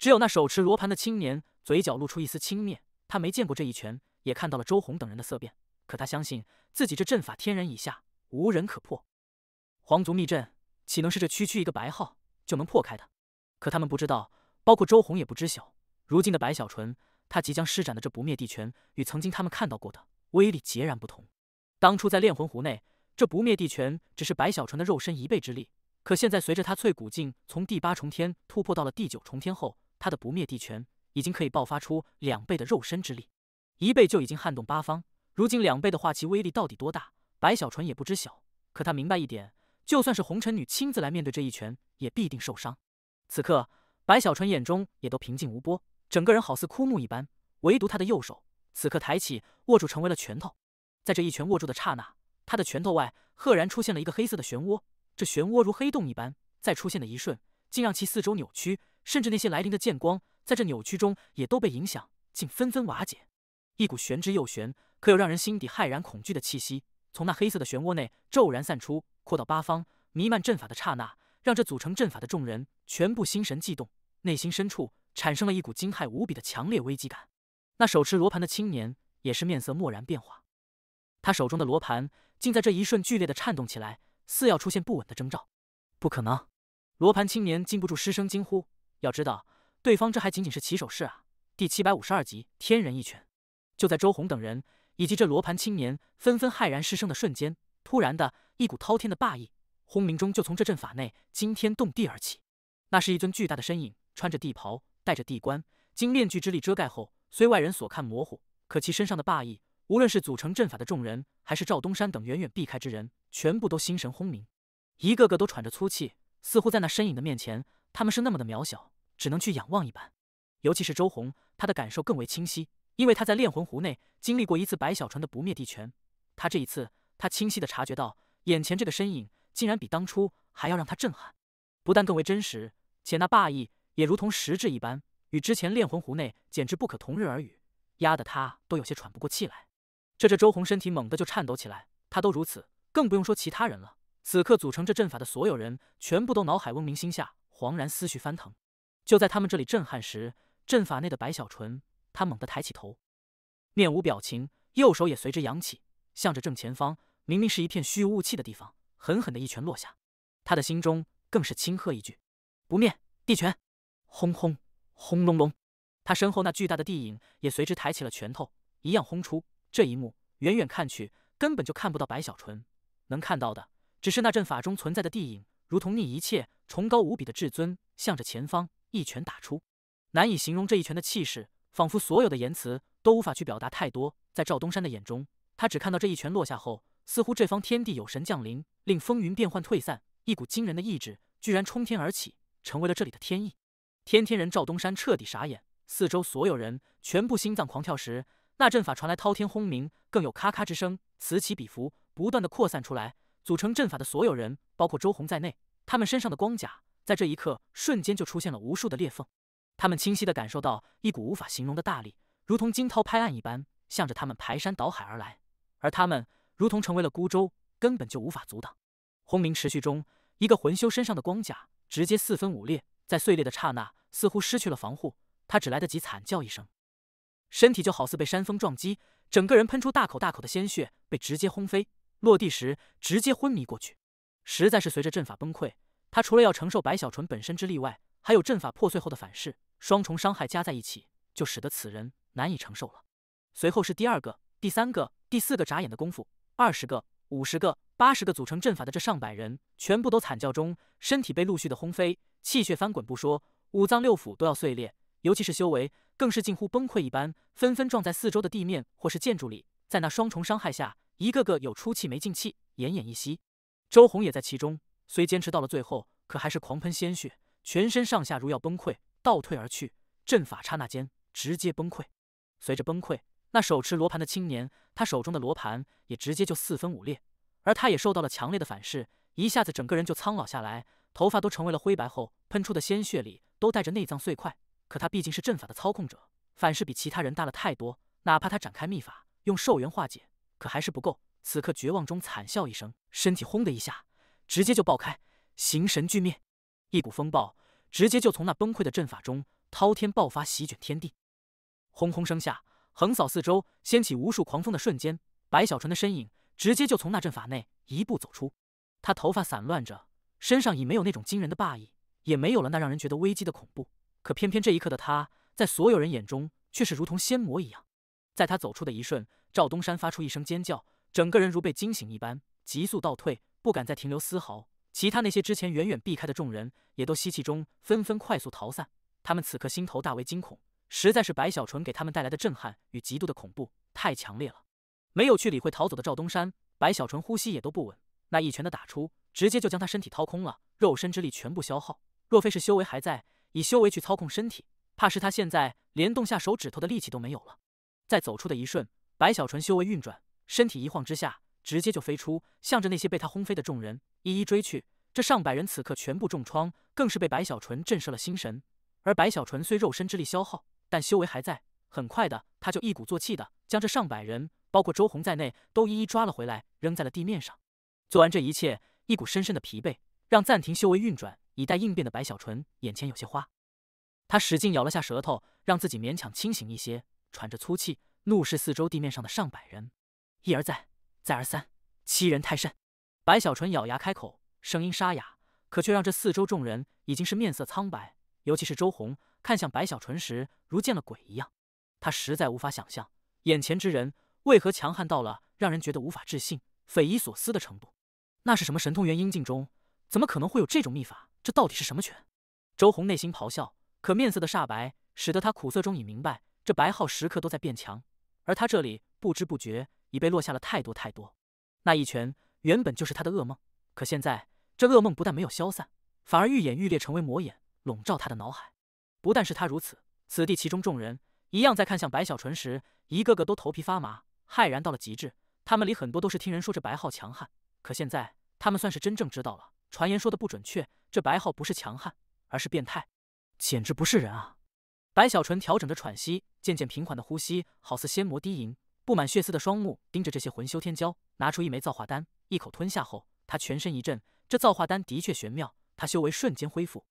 S1: 只有那手持罗盘的青年嘴角露出一丝轻蔑，他没见过这一拳，也看到了周红等人的色变。可他相信自己这阵法天人以下无人可破，皇族密阵岂能是这区区一个白号就能破开的？可他们不知道，包括周红也不知晓，如今的白小纯，他即将施展的这不灭地拳与曾经他们看到过的威力截然不同。当初在炼魂湖内。这不灭地拳只是白小纯的肉身一倍之力，可现在随着他淬骨境从第八重天突破到了第九重天后，他的不灭地拳已经可以爆发出两倍的肉身之力。一倍就已经撼动八方，如今两倍的话，其威力到底多大？白小纯也不知晓。可他明白一点，就算是红尘女亲自来面对这一拳，也必定受伤。此刻，白小纯眼中也都平静无波，整个人好似枯木一般，唯独他的右手，此刻抬起握住成为了拳头。在这一拳握住的刹那。他的拳头外，赫然出现了一个黑色的漩涡。这漩涡如黑洞一般，在出现的一瞬，竟让其四周扭曲，甚至那些来临的剑光，在这扭曲中也都被影响，竟纷纷瓦解。一股玄之又玄，可又让人心底骇然恐惧的气息，从那黑色的漩涡内骤然散出，扩到八方，弥漫阵法的刹那，让这组成阵法的众人全部心神悸动，内心深处产生了一股惊骇无比的强烈危机感。那手持罗盘的青年也是面色蓦然变化。他手中的罗盘竟在这一瞬剧烈的颤动起来，似要出现不稳的征兆。不可能！罗盘青年禁不住失声惊呼。要知道，对方这还仅仅是起手式啊！第七百五十二集：天人一拳。就在周红等人以及这罗盘青年纷纷骇然失声的瞬间，突然的一股滔天的霸意轰鸣中就从这阵法内惊天动地而起。那是一尊巨大的身影，穿着地袍，戴着地冠，经面具之力遮盖后，虽外人所看模糊，可其身上的霸意。无论是组成阵法的众人，还是赵东山等远远避开之人，全部都心神轰鸣，一个个都喘着粗气，似乎在那身影的面前，他们是那么的渺小，只能去仰望一般。尤其是周红，他的感受更为清晰，因为他在炼魂湖内经历过一次白小纯的不灭地拳，他这一次，他清晰的察觉到，眼前这个身影竟然比当初还要让他震撼，不但更为真实，且那霸意也如同实质一般，与之前炼魂湖内简直不可同日而语，压得他都有些喘不过气来。这这周红身体猛地就颤抖起来，他都如此，更不用说其他人了。此刻组成这阵法的所有人，全部都脑海嗡鸣，心下恍然思绪翻腾。就在他们这里震撼时，阵法内的白小纯，他猛地抬起头，面无表情，右手也随之扬起，向着正前方，明明是一片虚无雾气的地方，狠狠的一拳落下。他的心中更是轻喝一句：“不灭地拳！”轰轰轰隆隆，他身后那巨大的地影也随之抬起了拳头，一样轰出。这一幕远远看去，根本就看不到白小纯，能看到的只是那阵法中存在的地影，如同逆一切崇高无比的至尊，向着前方一拳打出。难以形容这一拳的气势，仿佛所有的言辞都无法去表达太多。在赵东山的眼中，他只看到这一拳落下后，似乎这方天地有神降临，令风云变幻退散，一股惊人的意志居然冲天而起，成为了这里的天意。天天人赵东山彻底傻眼，四周所有人全部心脏狂跳时。那阵法传来滔天轰鸣，更有咔咔之声此起彼伏，不断的扩散出来。组成阵法的所有人，包括周红在内，他们身上的光甲在这一刻瞬间就出现了无数的裂缝。他们清晰的感受到一股无法形容的大力，如同惊涛拍岸一般，向着他们排山倒海而来。而他们如同成为了孤舟，根本就无法阻挡。轰鸣持续中，一个魂修身上的光甲直接四分五裂，在碎裂的刹那，似乎失去了防护，他只来得及惨叫一声。身体就好似被山峰撞击，整个人喷出大口大口的鲜血，被直接轰飞，落地时直接昏迷过去。实在是随着阵法崩溃，他除了要承受白小纯本身之力外，还有阵法破碎后的反噬，双重伤害加在一起，就使得此人难以承受了。随后是第二个、第三个、第四个，眨眼的功夫，二十个、五十个、八十个组成阵法的这上百人，全部都惨叫中，身体被陆续的轰飞，气血翻滚不说，五脏六腑都要碎裂，尤其是修为。更是近乎崩溃一般，纷纷撞在四周的地面或是建筑里，在那双重伤害下，一个个有出气没进气，奄奄一息。周红也在其中，虽坚持到了最后，可还是狂喷鲜血，全身上下如要崩溃，倒退而去。阵法刹那间直接崩溃，随着崩溃，那手持罗盘的青年，他手中的罗盘也直接就四分五裂，而他也受到了强烈的反噬，一下子整个人就苍老下来，头发都成为了灰白，后喷出的鲜血里都带着内脏碎块。可他毕竟是阵法的操控者，反噬比其他人大了太多。哪怕他展开秘法，用寿元化解，可还是不够。此刻绝望中惨笑一声，身体轰的一下，直接就爆开，形神俱灭。一股风暴直接就从那崩溃的阵法中滔天爆发，席卷天地。轰轰声下，横扫四周，掀起无数狂风的瞬间，白小纯的身影直接就从那阵法内一步走出。他头发散乱着，身上已没有那种惊人的霸意，也没有了那让人觉得危机的恐怖。可偏偏这一刻的他，在所有人眼中却是如同仙魔一样。在他走出的一瞬，赵东山发出一声尖叫，整个人如被惊醒一般，急速倒退，不敢再停留丝毫。其他那些之前远远避开的众人，也都吸气中纷纷快速逃散。他们此刻心头大为惊恐，实在是白小纯给他们带来的震撼与极度的恐怖太强烈了。没有去理会逃走的赵东山，白小纯呼吸也都不稳。那一拳的打出，直接就将他身体掏空了，肉身之力全部消耗。若非是修为还在。以修为去操控身体，怕是他现在连动下手指头的力气都没有了。在走出的一瞬，白小纯修为运转，身体一晃之下，直接就飞出，向着那些被他轰飞的众人一一追去。这上百人此刻全部重创，更是被白小纯震慑了心神。而白小纯虽肉身之力消耗，但修为还在，很快的他就一鼓作气的将这上百人，包括周红在内，都一一抓了回来，扔在了地面上。做完这一切，一股深深的疲惫让暂停修为运转。一带应变的白小纯眼前有些花，他使劲咬了下舌头，让自己勉强清醒一些，喘着粗气，怒视四周地面上的上百人，一而再，再而三，欺人太甚！白小纯咬牙开口，声音沙哑，可却让这四周众人已经是面色苍白，尤其是周红看向白小纯时，如见了鬼一样。他实在无法想象眼前之人为何强悍到了让人觉得无法置信、匪夷所思的程度。那是什么神通？元婴境中怎么可能会有这种秘法？这到底是什么拳？周红内心咆哮，可面色的煞白，使得他苦涩中已明白，这白浩时刻都在变强，而他这里不知不觉已被落下了太多太多。那一拳原本就是他的噩梦，可现在这噩梦不但没有消散，反而愈演愈烈，成为魔眼笼罩他的脑海。不但是他如此，此地其中众人一样在看向白小纯时，一个个都头皮发麻，骇然到了极致。他们里很多都是听人说这白浩强悍，可现在他们算是真正知道了，传言说的不准确。这白浩不是强悍，而是变态，简直不是人啊！白小纯调整着喘息，渐渐平缓的呼吸，好似仙魔低吟。布满血丝的双目盯着这些魂修天骄，拿出一枚造化丹，一口吞下后，他全身一震。这造化丹的确玄妙，他修为瞬间恢复，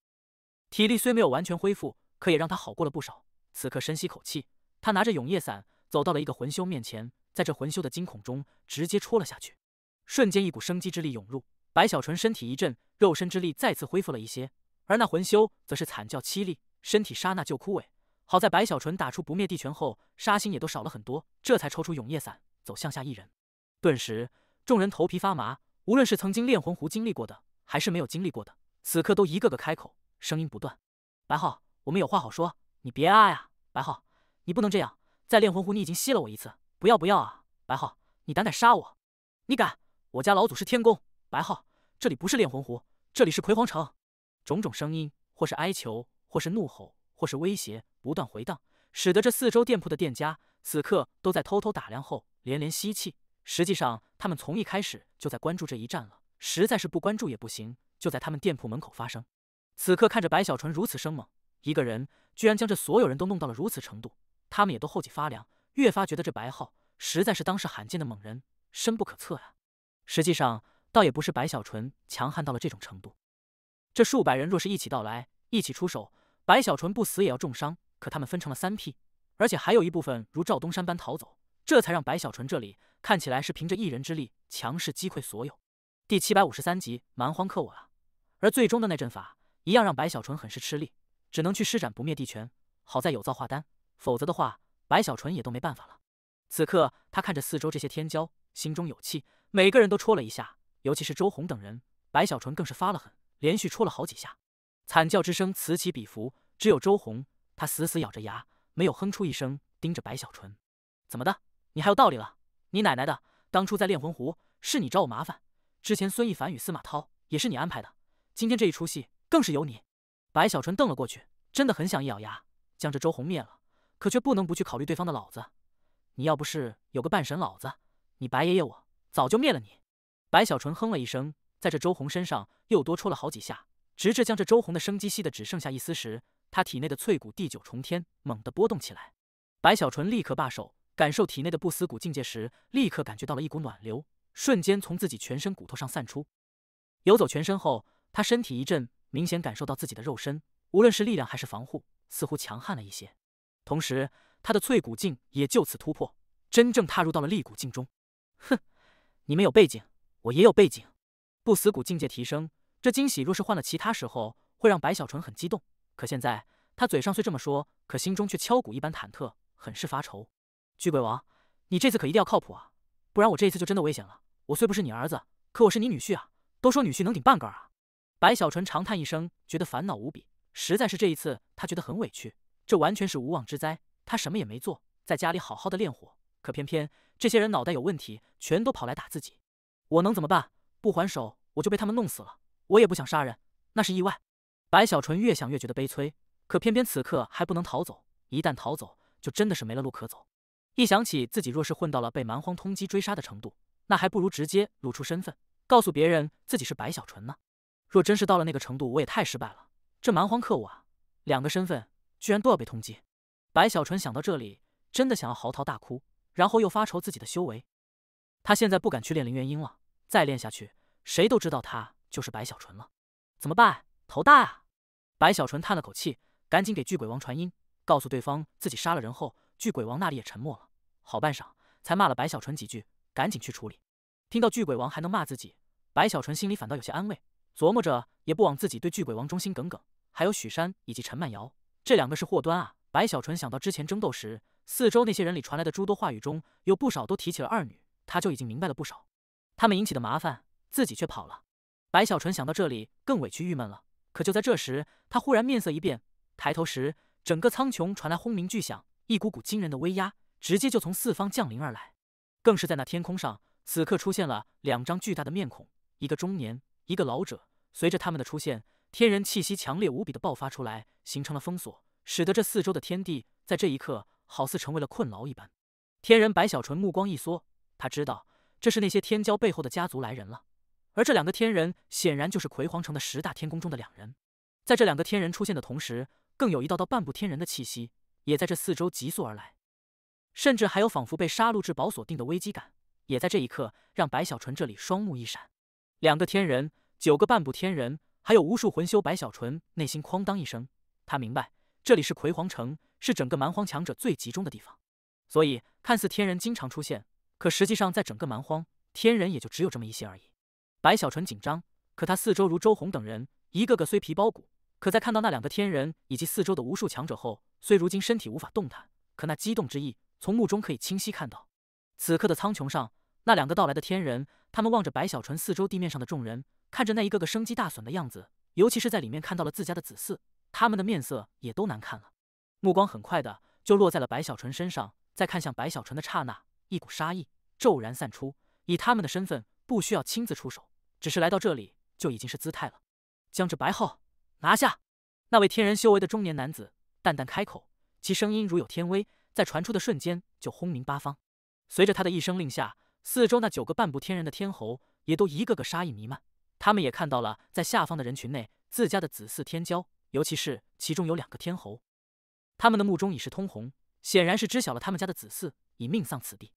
S1: 体力虽没有完全恢复，可也让他好过了不少。此刻深吸口气，他拿着永夜伞走到了一个魂修面前，在这魂修的惊恐中直接戳了下去，瞬间一股生机之力涌入。白小纯身体一震，肉身之力再次恢复了一些，而那魂修则是惨叫凄厉，身体刹那就枯萎。好在白小纯打出不灭地拳后，杀心也都少了很多，这才抽出永夜伞走向下一人。顿时，众人头皮发麻，无论是曾经炼魂壶经历过的，还是没有经历过的，此刻都一个个开口，声音不断。白浩，我们有话好说，你别啊呀！白浩，你不能这样，在炼魂湖你已经吸了我一次，不要不要啊！白浩，你胆敢杀我？你敢？我家老祖是天宫。白浩，这里不是炼魂湖，这里是葵皇城。种种声音，或是哀求，或是怒吼，或是威胁，不断回荡，使得这四周店铺的店家此刻都在偷偷打量后连连吸气。实际上，他们从一开始就在关注这一战了，实在是不关注也不行。就在他们店铺门口发生，此刻看着白小纯如此生猛，一个人居然将这所有人都弄到了如此程度，他们也都后脊发凉，越发觉得这白浩实在是当世罕见的猛人，深不可测呀。实际上。倒也不是白小纯强悍到了这种程度，这数百人若是一起到来，一起出手，白小纯不死也要重伤。可他们分成了三批，而且还有一部分如赵东山般逃走，这才让白小纯这里看起来是凭着一人之力强势击溃所有。第七百五十三集蛮荒克我啊！而最终的那阵法一样让白小纯很是吃力，只能去施展不灭地拳。好在有造化丹，否则的话白小纯也都没办法了。此刻他看着四周这些天骄，心中有气，每个人都戳了一下。尤其是周红等人，白小纯更是发了狠，连续戳了好几下，惨叫之声此起彼伏。只有周红，他死死咬着牙，没有哼出一声，盯着白小纯：“怎么的？你还有道理了？你奶奶的！当初在炼魂湖，是你找我麻烦；之前孙一凡与司马涛也是你安排的；今天这一出戏，更是由你。”白小纯瞪了过去，真的很想一咬牙将这周红灭了，可却不能不去考虑对方的老子。你要不是有个半神老子，你白爷爷我早就灭了你。白小纯哼了一声，在这周红身上又多戳了好几下，直至将这周红的生机吸的只剩下一丝时，他体内的脆骨第九重天猛地波动起来。白小纯立刻罢手，感受体内的不死骨境界时，立刻感觉到了一股暖流，瞬间从自己全身骨头上散出，游走全身后，他身体一震，明显感受到自己的肉身无论是力量还是防护似乎强悍了一些，同时他的淬骨镜也就此突破，真正踏入到了厉骨境中。哼，你们有背景。我也有背景，不死谷境界提升，这惊喜若是换了其他时候，会让白小纯很激动。可现在他嘴上虽这么说，可心中却敲鼓一般忐忑，很是发愁。巨鬼王，你这次可一定要靠谱啊，不然我这一次就真的危险了。我虽不是你儿子，可我是你女婿啊，都说女婿能顶半根儿啊。白小纯长叹一声，觉得烦恼无比，实在是这一次他觉得很委屈，这完全是无妄之灾。他什么也没做，在家里好好的炼火，可偏偏这些人脑袋有问题，全都跑来打自己。我能怎么办？不还手，我就被他们弄死了。我也不想杀人，那是意外。白小纯越想越觉得悲催，可偏偏此刻还不能逃走。一旦逃走，就真的是没了路可走。一想起自己若是混到了被蛮荒通缉追杀的程度，那还不如直接露出身份，告诉别人自己是白小纯呢。若真是到了那个程度，我也太失败了。这蛮荒可恶啊！两个身份居然都要被通缉。白小纯想到这里，真的想要嚎啕大哭，然后又发愁自己的修为。他现在不敢去练林元英了，再练下去，谁都知道他就是白小纯了。怎么办？头大啊！白小纯叹了口气，赶紧给巨鬼王传音，告诉对方自己杀了人后，巨鬼王那里也沉默了，好半晌才骂了白小纯几句，赶紧去处理。听到巨鬼王还能骂自己，白小纯心里反倒有些安慰，琢磨着也不枉自己对巨鬼王忠心耿耿。还有许山以及陈曼瑶，这两个是祸端啊！白小纯想到之前争斗时，四周那些人里传来的诸多话语中，有不少都提起了二女。他就已经明白了不少，他们引起的麻烦，自己却跑了。白小纯想到这里，更委屈郁闷了。可就在这时，他忽然面色一变，抬头时，整个苍穹传来轰鸣巨响，一股股惊人的威压直接就从四方降临而来。更是在那天空上，此刻出现了两张巨大的面孔，一个中年，一个老者。随着他们的出现，天人气息强烈无比的爆发出来，形成了封锁，使得这四周的天地在这一刻好似成为了困牢一般。天人白小纯目光一缩。他知道这是那些天骄背后的家族来人了，而这两个天人显然就是葵皇城的十大天宫中的两人。在这两个天人出现的同时，更有一道道半步天人的气息也在这四周急速而来，甚至还有仿佛被杀戮至宝锁定的危机感，也在这一刻让白小纯这里双目一闪。两个天人，九个半步天人，还有无数魂修，白小纯内心哐当一声，他明白这里是葵皇城，是整个蛮荒强者最集中的地方，所以看似天人经常出现。可实际上，在整个蛮荒，天人也就只有这么一些而已。白小纯紧张，可他四周如周红等人，一个个虽皮包骨，可在看到那两个天人以及四周的无数强者后，虽如今身体无法动弹，可那激动之意从目中可以清晰看到。此刻的苍穹上，那两个到来的天人，他们望着白小纯四周地面上的众人，看着那一个个生机大损的样子，尤其是在里面看到了自家的子嗣，他们的面色也都难看了，目光很快的就落在了白小纯身上，在看向白小纯的刹那。一股杀意骤然散出，以他们的身份，不需要亲自出手，只是来到这里就已经是姿态了。将这白号拿下那位天人修为的中年男子，淡淡开口，其声音如有天威，在传出的瞬间就轰鸣八方。随着他的一声令下，四周那九个半步天人的天侯也都一个个杀意弥漫。他们也看到了，在下方的人群内，自家的子嗣天骄，尤其是其中有两个天侯，他们的目中已是通红，显然是知晓了他们家的子嗣已命丧此地。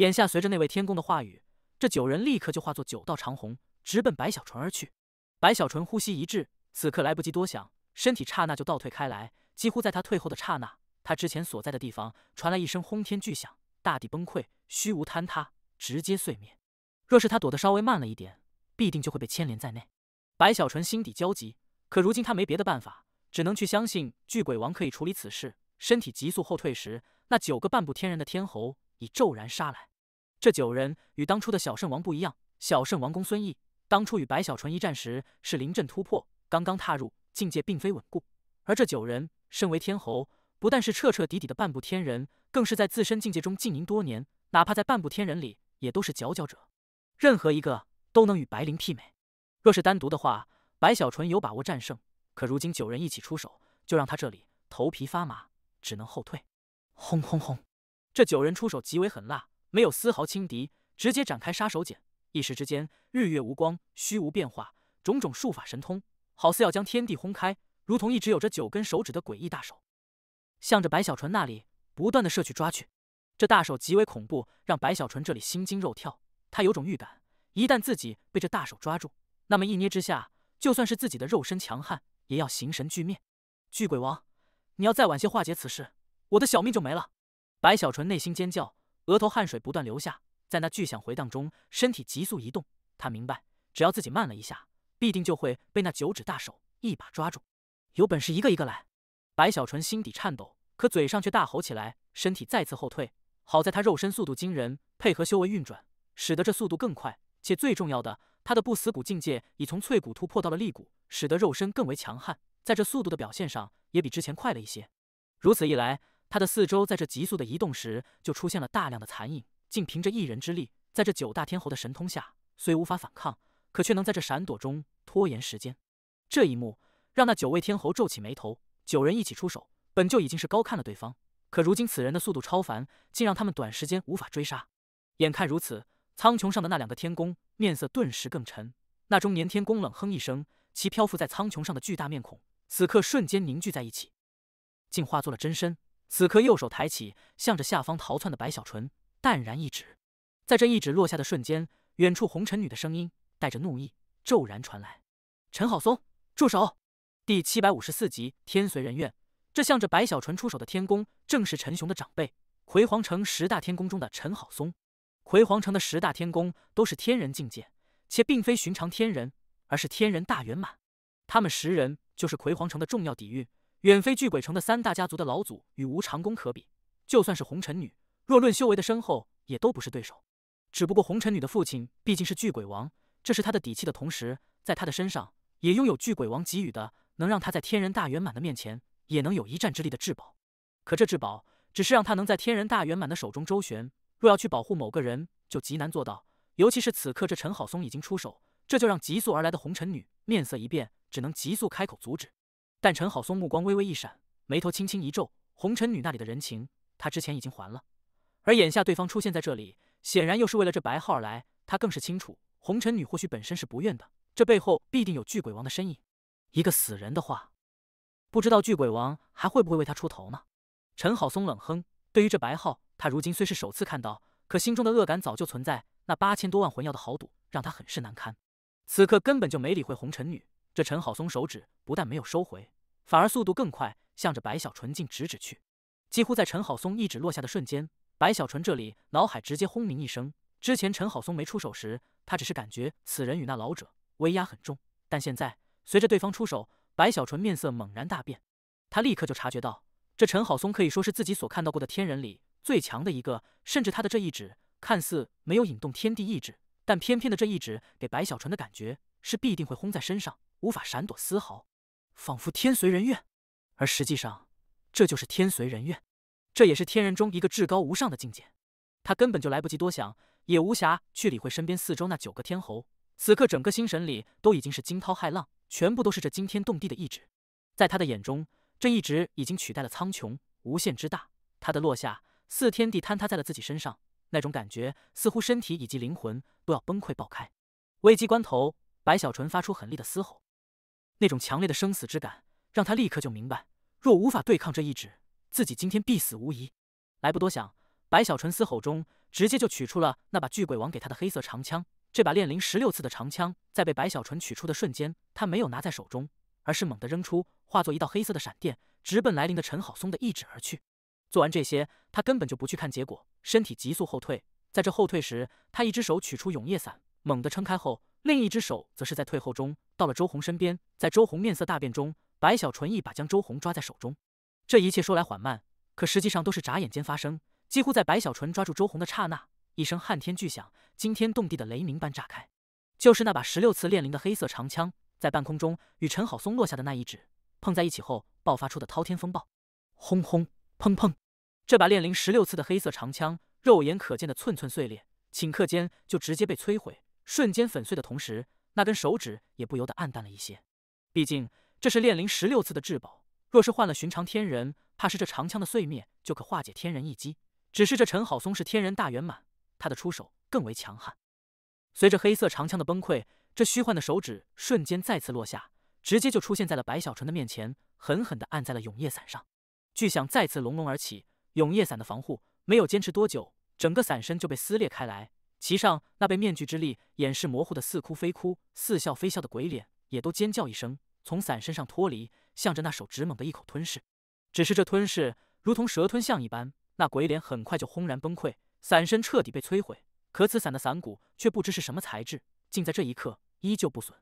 S1: 眼下，随着那位天宫的话语，这九人立刻就化作九道长虹，直奔白小纯而去。白小纯呼吸一滞，此刻来不及多想，身体刹那就倒退开来。几乎在他退后的刹那，他之前所在的地方传来一声轰天巨响，大地崩溃，虚无坍塌，直接碎灭。若是他躲得稍微慢了一点，必定就会被牵连在内。白小纯心底焦急，可如今他没别的办法，只能去相信巨鬼王可以处理此事。身体急速后退时，那九个半步天人的天猴已骤然杀来。这九人与当初的小圣王不一样。小圣王公孙逸当初与白小纯一战时是临阵突破，刚刚踏入境界，并非稳固。而这九人身为天侯，不但是彻彻底底的半步天人，更是在自身境界中静宁多年，哪怕在半步天人里也都是佼佼者，任何一个都能与白灵媲美。若是单独的话，白小纯有把握战胜。可如今九人一起出手，就让他这里头皮发麻，只能后退。轰轰轰！这九人出手极为狠辣。没有丝毫轻敌，直接展开杀手锏。一时之间，日月无光，虚无变化，种种术法神通，好似要将天地轰开，如同一只有着九根手指的诡异大手，向着白小纯那里不断的射去抓去。这大手极为恐怖，让白小纯这里心惊肉跳。他有种预感，一旦自己被这大手抓住，那么一捏之下，就算是自己的肉身强悍，也要形神俱灭。巨鬼王，你要再晚些化解此事，我的小命就没了！白小纯内心尖叫。额头汗水不断流下，在那巨响回荡中，身体急速移动。他明白，只要自己慢了一下，必定就会被那九指大手一把抓住。有本事一个一个来！白小纯心底颤抖，可嘴上却大吼起来，身体再次后退。好在他肉身速度惊人，配合修为运转，使得这速度更快。且最重要的，他的不死骨境界已从脆骨突破到了肋骨，使得肉身更为强悍，在这速度的表现上也比之前快了一些。如此一来，他的四周在这急速的移动时，就出现了大量的残影。竟凭着一人之力，在这九大天猴的神通下，虽无法反抗，可却能在这闪躲中拖延时间。这一幕让那九位天猴皱起眉头。九人一起出手，本就已经是高看了对方，可如今此人的速度超凡，竟让他们短时间无法追杀。眼看如此，苍穹上的那两个天宫面色顿时更沉。那中年天宫冷哼一声，其漂浮在苍穹上的巨大面孔，此刻瞬间凝聚在一起，竟化作了真身。此刻右手抬起，向着下方逃窜的白小纯淡然一指，在这一指落下的瞬间，远处红尘女的声音带着怒意骤然传来：“陈好松，住手！”第七百五十四集，天随人愿。这向着白小纯出手的天宫，正是陈雄的长辈，葵皇城十大天宫中的陈好松。葵皇城的十大天宫都是天人境界，且并非寻常天人，而是天人大圆满。他们十人就是葵皇城的重要底蕴。远非巨鬼城的三大家族的老祖与无长公可比，就算是红尘女，若论修为的深厚，也都不是对手。只不过红尘女的父亲毕竟是巨鬼王，这是她的底气的同时，在她的身上也拥有巨鬼王给予的，能让她在天人大圆满的面前也能有一战之力的至宝。可这至宝只是让她能在天人大圆满的手中周旋，若要去保护某个人，就极难做到。尤其是此刻这陈好松已经出手，这就让急速而来的红尘女面色一变，只能急速开口阻止。但陈好松目光微微一闪，眉头轻轻一皱。红尘女那里的人情，他之前已经还了。而眼下对方出现在这里，显然又是为了这白浩而来。他更是清楚，红尘女或许本身是不愿的，这背后必定有巨鬼王的身影。一个死人的话，不知道巨鬼王还会不会为他出头呢？陈好松冷哼。对于这白浩，他如今虽是首次看到，可心中的恶感早就存在。那八千多万魂药的豪赌，让他很是难堪。此刻根本就没理会红尘女。这陈好松手指不但没有收回，反而速度更快，向着白小纯径直指去。几乎在陈好松一指落下的瞬间，白小纯这里脑海直接轰鸣一声。之前陈好松没出手时，他只是感觉此人与那老者威压很重，但现在随着对方出手，白小纯面色猛然大变，他立刻就察觉到，这陈好松可以说是自己所看到过的天人里最强的一个。甚至他的这一指看似没有引动天地意志，但偏偏的这一指给白小纯的感觉是必定会轰在身上。无法闪躲丝毫，仿佛天随人愿，而实际上这就是天随人愿，这也是天人中一个至高无上的境界。他根本就来不及多想，也无暇去理会身边四周那九个天猴。此刻，整个心神里都已经是惊涛骇浪，全部都是这惊天动地的意志。在他的眼中，这意志已经取代了苍穹，无限之大。他的落下，似天地坍塌在了自己身上，那种感觉似乎身体以及灵魂都要崩溃爆开。危急关头，白小纯发出狠厉的嘶吼。那种强烈的生死之感，让他立刻就明白，若无法对抗这一指，自己今天必死无疑。来不多想，白小纯嘶吼中，直接就取出了那把巨鬼王给他的黑色长枪。这把炼灵十六次的长枪，在被白小纯取出的瞬间，他没有拿在手中，而是猛地扔出，化作一道黑色的闪电，直奔来临的陈好松的一指而去。做完这些，他根本就不去看结果，身体急速后退。在这后退时，他一只手取出永夜伞，猛地撑开后。另一只手则是在退后中到了周红身边，在周红面色大变中，白小纯一把将周红抓在手中。这一切说来缓慢，可实际上都是眨眼间发生。几乎在白小纯抓住周红的刹那，一声撼天巨响，惊天动地的雷鸣般炸开，就是那把十六次炼灵的黑色长枪在半空中与陈好松落下的那一指碰在一起后爆发出的滔天风暴。轰轰，砰砰！这把炼灵十六次的黑色长枪，肉眼可见的寸寸碎裂，顷刻间就直接被摧毁。瞬间粉碎的同时，那根手指也不由得暗淡了一些。毕竟这是炼灵十六次的至宝，若是换了寻常天人，怕是这长枪的碎灭就可化解天人一击。只是这陈好松是天人大圆满，他的出手更为强悍。随着黑色长枪的崩溃，这虚幻的手指瞬间再次落下，直接就出现在了白小纯的面前，狠狠地按在了永夜伞上。巨响再次隆隆而起，永夜伞的防护没有坚持多久，整个伞身就被撕裂开来。其上那被面具之力掩饰模糊的似哭非哭、似笑非笑的鬼脸，也都尖叫一声，从伞身上脱离，向着那手直猛的一口吞噬。只是这吞噬如同蛇吞象一般，那鬼脸很快就轰然崩溃，伞身彻底被摧毁。可此伞的伞骨却不知是什么材质，竟在这一刻依旧不损。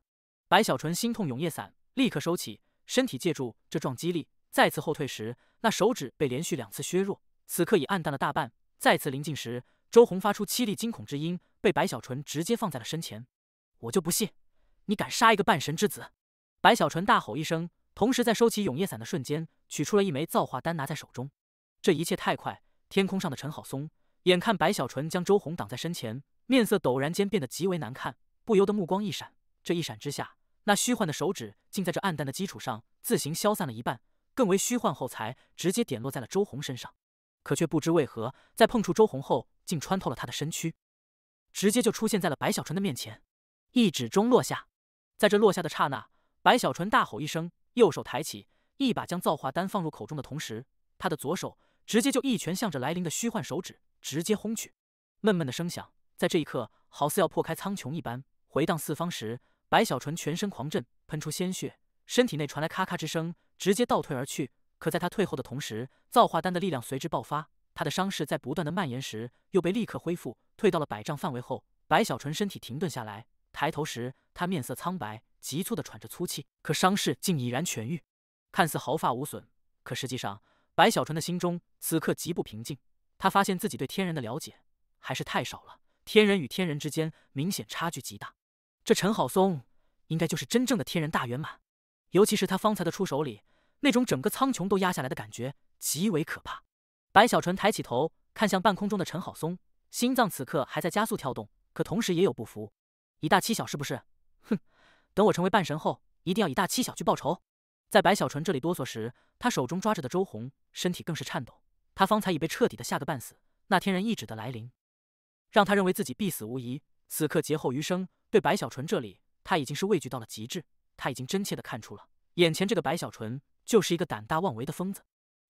S1: 白小纯心痛，永夜伞立刻收起，身体借助这撞击力再次后退时，那手指被连续两次削弱，此刻已暗淡了大半。再次临近时，周红发出凄厉惊恐之音，被白小纯直接放在了身前。我就不信，你敢杀一个半神之子！白小纯大吼一声，同时在收起永夜伞的瞬间，取出了一枚造化丹拿在手中。这一切太快，天空上的陈好松眼看白小纯将周红挡在身前，面色陡然间变得极为难看，不由得目光一闪。这一闪之下，那虚幻的手指竟在这暗淡的基础上自行消散了一半，更为虚幻后才直接点落在了周红身上。可却不知为何，在碰触周红后。竟穿透了他的身躯，直接就出现在了白小纯的面前。一指中落下，在这落下的刹那，白小纯大吼一声，右手抬起，一把将造化丹放入口中的同时，他的左手直接就一拳向着来临的虚幻手指直接轰去。闷闷的声响在这一刻好似要破开苍穹一般回荡四方时，白小纯全身狂震，喷出鲜血，身体内传来咔咔之声，直接倒退而去。可在他退后的同时，造化丹的力量随之爆发。他的伤势在不断的蔓延时，又被立刻恢复。退到了百丈范围后，白小纯身体停顿下来，抬头时，他面色苍白，急促的喘着粗气，可伤势竟已然痊愈，看似毫发无损。可实际上，白小纯的心中此刻极不平静。他发现自己对天人的了解还是太少了，天人与天人之间明显差距极大。这陈好松应该就是真正的天人大圆满，尤其是他方才的出手里，那种整个苍穹都压下来的感觉，极为可怕。白小纯抬起头，看向半空中的陈好松，心脏此刻还在加速跳动，可同时也有不服。以大欺小是不是？哼！等我成为半神后，一定要以大欺小去报仇。在白小纯这里哆嗦时，他手中抓着的周红身体更是颤抖。他方才已被彻底的吓个半死，那天人一指的来临，让他认为自己必死无疑。此刻劫后余生，对白小纯这里，他已经是畏惧到了极致。他已经真切的看出了，眼前这个白小纯就是一个胆大妄为的疯子。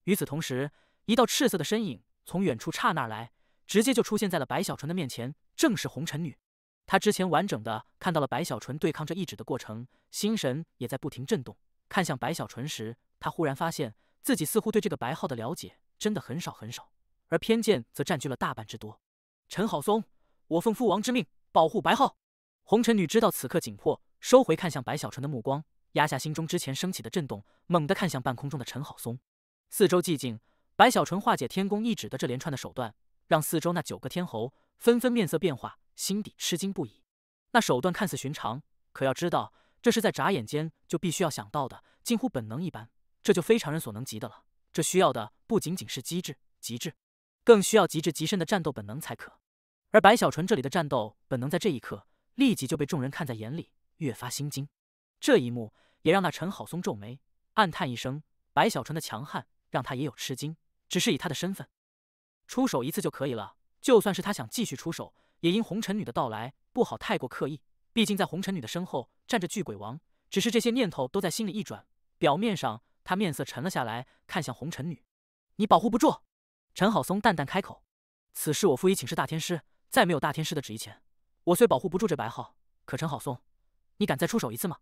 S1: 与此同时。一道赤色的身影从远处刹那来，直接就出现在了白小纯的面前。正是红尘女，她之前完整的看到了白小纯对抗这一指的过程，心神也在不停震动。看向白小纯时，她忽然发现自己似乎对这个白浩的了解真的很少很少，而偏见则占据了大半之多。陈好松，我奉父王之命保护白浩。红尘女知道此刻紧迫，收回看向白小纯的目光，压下心中之前升起的震动，猛地看向半空中的陈好松。四周寂静。白小纯化解天宫一指的这连串的手段，让四周那九个天猴纷纷面色变化，心底吃惊不已。那手段看似寻常，可要知道，这是在眨眼间就必须要想到的，近乎本能一般，这就非常人所能及的了。这需要的不仅仅是机智、极致，更需要极致极深的战斗本能才可。而白小纯这里的战斗本能，在这一刻立即就被众人看在眼里，越发心惊。这一幕也让那陈好松皱眉，暗叹一声：白小纯的强悍，让他也有吃惊。只是以他的身份，出手一次就可以了。就算是他想继续出手，也因红尘女的到来不好太过刻意。毕竟在红尘女的身后站着巨鬼王。只是这些念头都在心里一转，表面上他面色沉了下来，看向红尘女：“你保护不住。”陈好松淡淡开口：“此事我父已请示大天师，在没有大天师的旨意前，我虽保护不住这白号，可陈好松，你敢再出手一次吗？”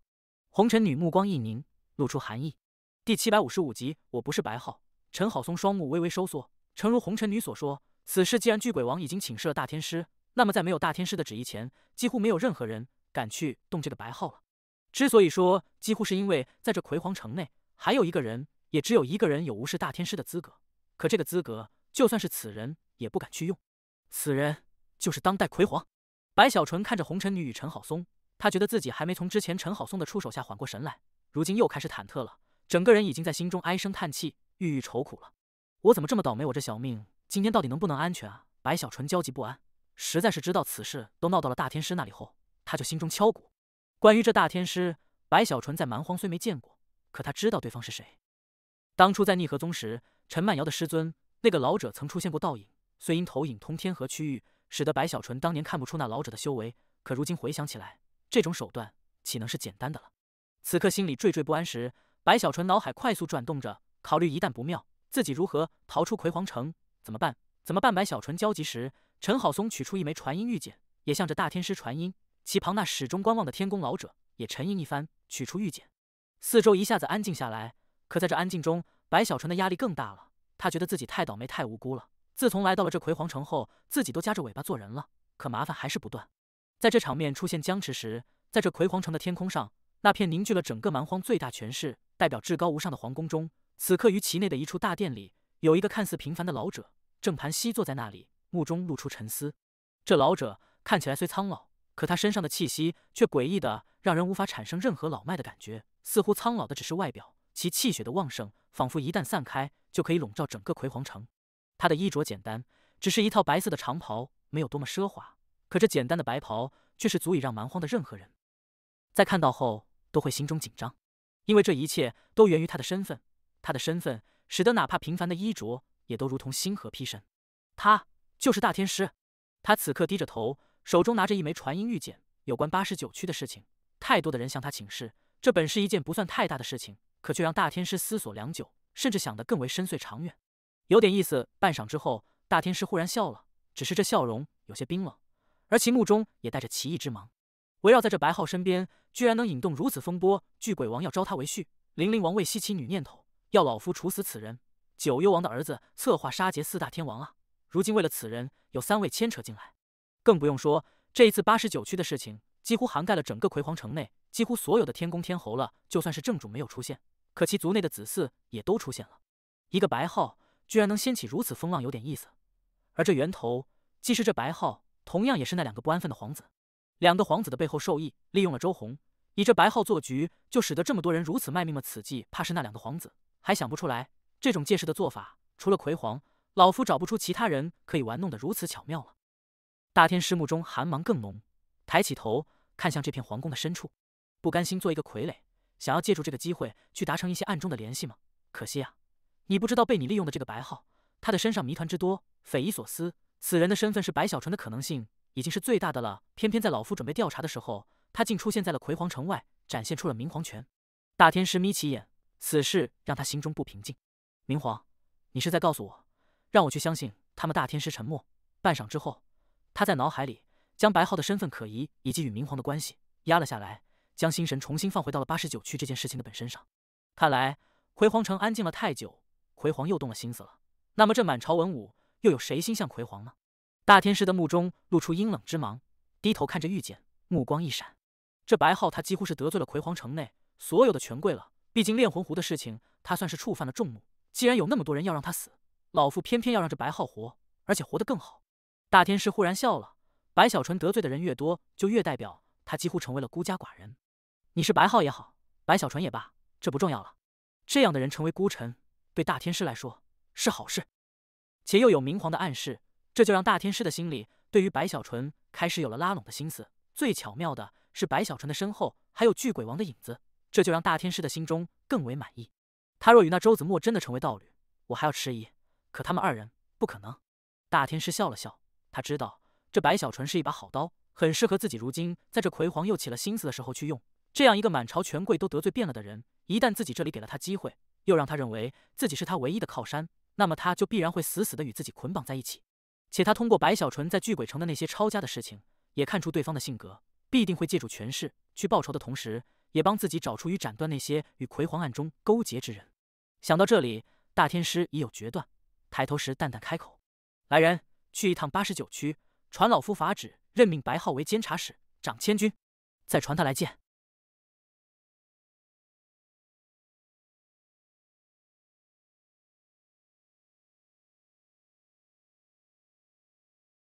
S1: 红尘女目光一凝，露出寒意。第七百五十五集，我不是白号。陈好松双目微微收缩，诚如红尘女所说，此事既然巨鬼王已经请示了大天师，那么在没有大天师的旨意前，几乎没有任何人敢去动这个白号了。之所以说几乎，是因为在这葵皇城内，还有一个人，也只有一个人有无视大天师的资格。可这个资格，就算是此人也不敢去用。此人就是当代葵皇白小纯。看着红尘女与陈好松，他觉得自己还没从之前陈好松的出手下缓过神来，如今又开始忐忑了，整个人已经在心中唉声叹气。郁郁愁苦了，我怎么这么倒霉？我这小命今天到底能不能安全啊？白小纯焦急不安，实在是知道此事都闹到了大天师那里后，他就心中敲鼓。关于这大天师，白小纯在蛮荒虽没见过，可他知道对方是谁。当初在逆河宗时，陈曼瑶的师尊那个老者曾出现过倒影，虽因投影通天河区域，使得白小纯当年看不出那老者的修为，可如今回想起来，这种手段岂能是简单的了？此刻心里惴惴不安时，白小纯脑海快速转动着。考虑一旦不妙，自己如何逃出葵皇城？怎么办？怎么办？白小纯焦急时，陈好松取出一枚传音玉简，也向着大天师传音。其旁那始终观望的天宫老者也沉吟一番，取出玉简。四周一下子安静下来。可在这安静中，白小纯的压力更大了。他觉得自己太倒霉，太无辜了。自从来到了这葵皇城后，自己都夹着尾巴做人了，可麻烦还是不断。在这场面出现僵持时，在这葵皇城的天空上，那片凝聚了整个蛮荒最大权势、代表至高无上的皇宫中。此刻于其内的一处大殿里，有一个看似平凡的老者正盘膝坐在那里，目中露出沉思。这老者看起来虽苍老，可他身上的气息却诡异的让人无法产生任何老迈的感觉，似乎苍老的只是外表，其气血的旺盛仿佛一旦散开就可以笼罩整个葵皇城。他的衣着简单，只是一套白色的长袍，没有多么奢华，可这简单的白袍却是足以让蛮荒的任何人，在看到后都会心中紧张，因为这一切都源于他的身份。他的身份使得哪怕平凡的衣着也都如同星河披身，他就是大天师。他此刻低着头，手中拿着一枚传音玉简。有关八十九区的事情，太多的人向他请示。这本是一件不算太大的事情，可却让大天师思索良久，甚至想得更为深邃长远。有点意思。半晌之后，大天师忽然笑了，只是这笑容有些冰冷，而其目中也带着奇异之芒。围绕在这白浩身边，居然能引动如此风波。巨鬼王要招他为婿，灵灵王为吸其女念头。要老夫处死此人，九幽王的儿子策划杀劫四大天王啊！如今为了此人，有三位牵扯进来，更不用说这一次八十九区的事情，几乎涵盖了整个葵皇城内几乎所有的天宫天侯了。就算是正主没有出现，可其族内的子嗣也都出现了。一个白号居然能掀起如此风浪，有点意思。而这源头既是这白号，同样也是那两个不安分的皇子。两个皇子的背后受益，利用了周红，以这白号做局，就使得这么多人如此卖命了。此计怕是那两个皇子。还想不出来，这种借势的做法，除了魁皇，老夫找不出其他人可以玩弄的如此巧妙了。大天师目中寒芒更浓，抬起头看向这片皇宫的深处，不甘心做一个傀儡，想要借助这个机会去达成一些暗中的联系吗？可惜啊，你不知道被你利用的这个白浩，他的身上谜团之多，匪夷所思。此人的身份是白小纯的可能性已经是最大的了，偏偏在老夫准备调查的时候，他竟出现在了魁皇城外，展现出了明皇拳。大天师眯起眼。此事让他心中不平静。明皇，你是在告诉我，让我去相信他们？大天师沉默半晌之后，他在脑海里将白浩的身份可疑以及与明皇的关系压了下来，将心神重新放回到了八十九区这件事情的本身上。看来葵皇城安静了太久，葵皇又动了心思了。那么这满朝文武又有谁心向葵皇呢？大天师的目中露出阴冷之芒，低头看着玉简，目光一闪。这白浩，他几乎是得罪了葵皇城内所有的权贵了。毕竟炼魂壶的事情，他算是触犯了众怒。既然有那么多人要让他死，老夫偏偏要让这白浩活，而且活得更好。大天师忽然笑了。白小纯得罪的人越多，就越代表他几乎成为了孤家寡人。你是白浩也好，白小纯也罢，这不重要了。这样的人成为孤臣，对大天师来说是好事。且又有明皇的暗示，这就让大天师的心里对于白小纯开始有了拉拢的心思。最巧妙的是，白小纯的身后还有巨鬼王的影子。这就让大天师的心中更为满意。他若与那周子墨真的成为道侣，我还要迟疑。可他们二人不可能。大天师笑了笑，他知道这白小纯是一把好刀，很适合自己。如今在这魁皇又起了心思的时候去用这样一个满朝权贵都得罪遍了的人，一旦自己这里给了他机会，又让他认为自己是他唯一的靠山，那么他就必然会死死的与自己捆绑在一起。且他通过白小纯在巨鬼城的那些抄家的事情，也看出对方的性格，必定会借助权势去报仇的同时。也帮自己找出与斩断那些与魁皇暗中勾结之人。想到这里，大天师已有决断，抬头时淡淡开口：“来人，去一趟八十九区，传老夫法旨，任命白浩为监察使、掌千军，再传他来见。”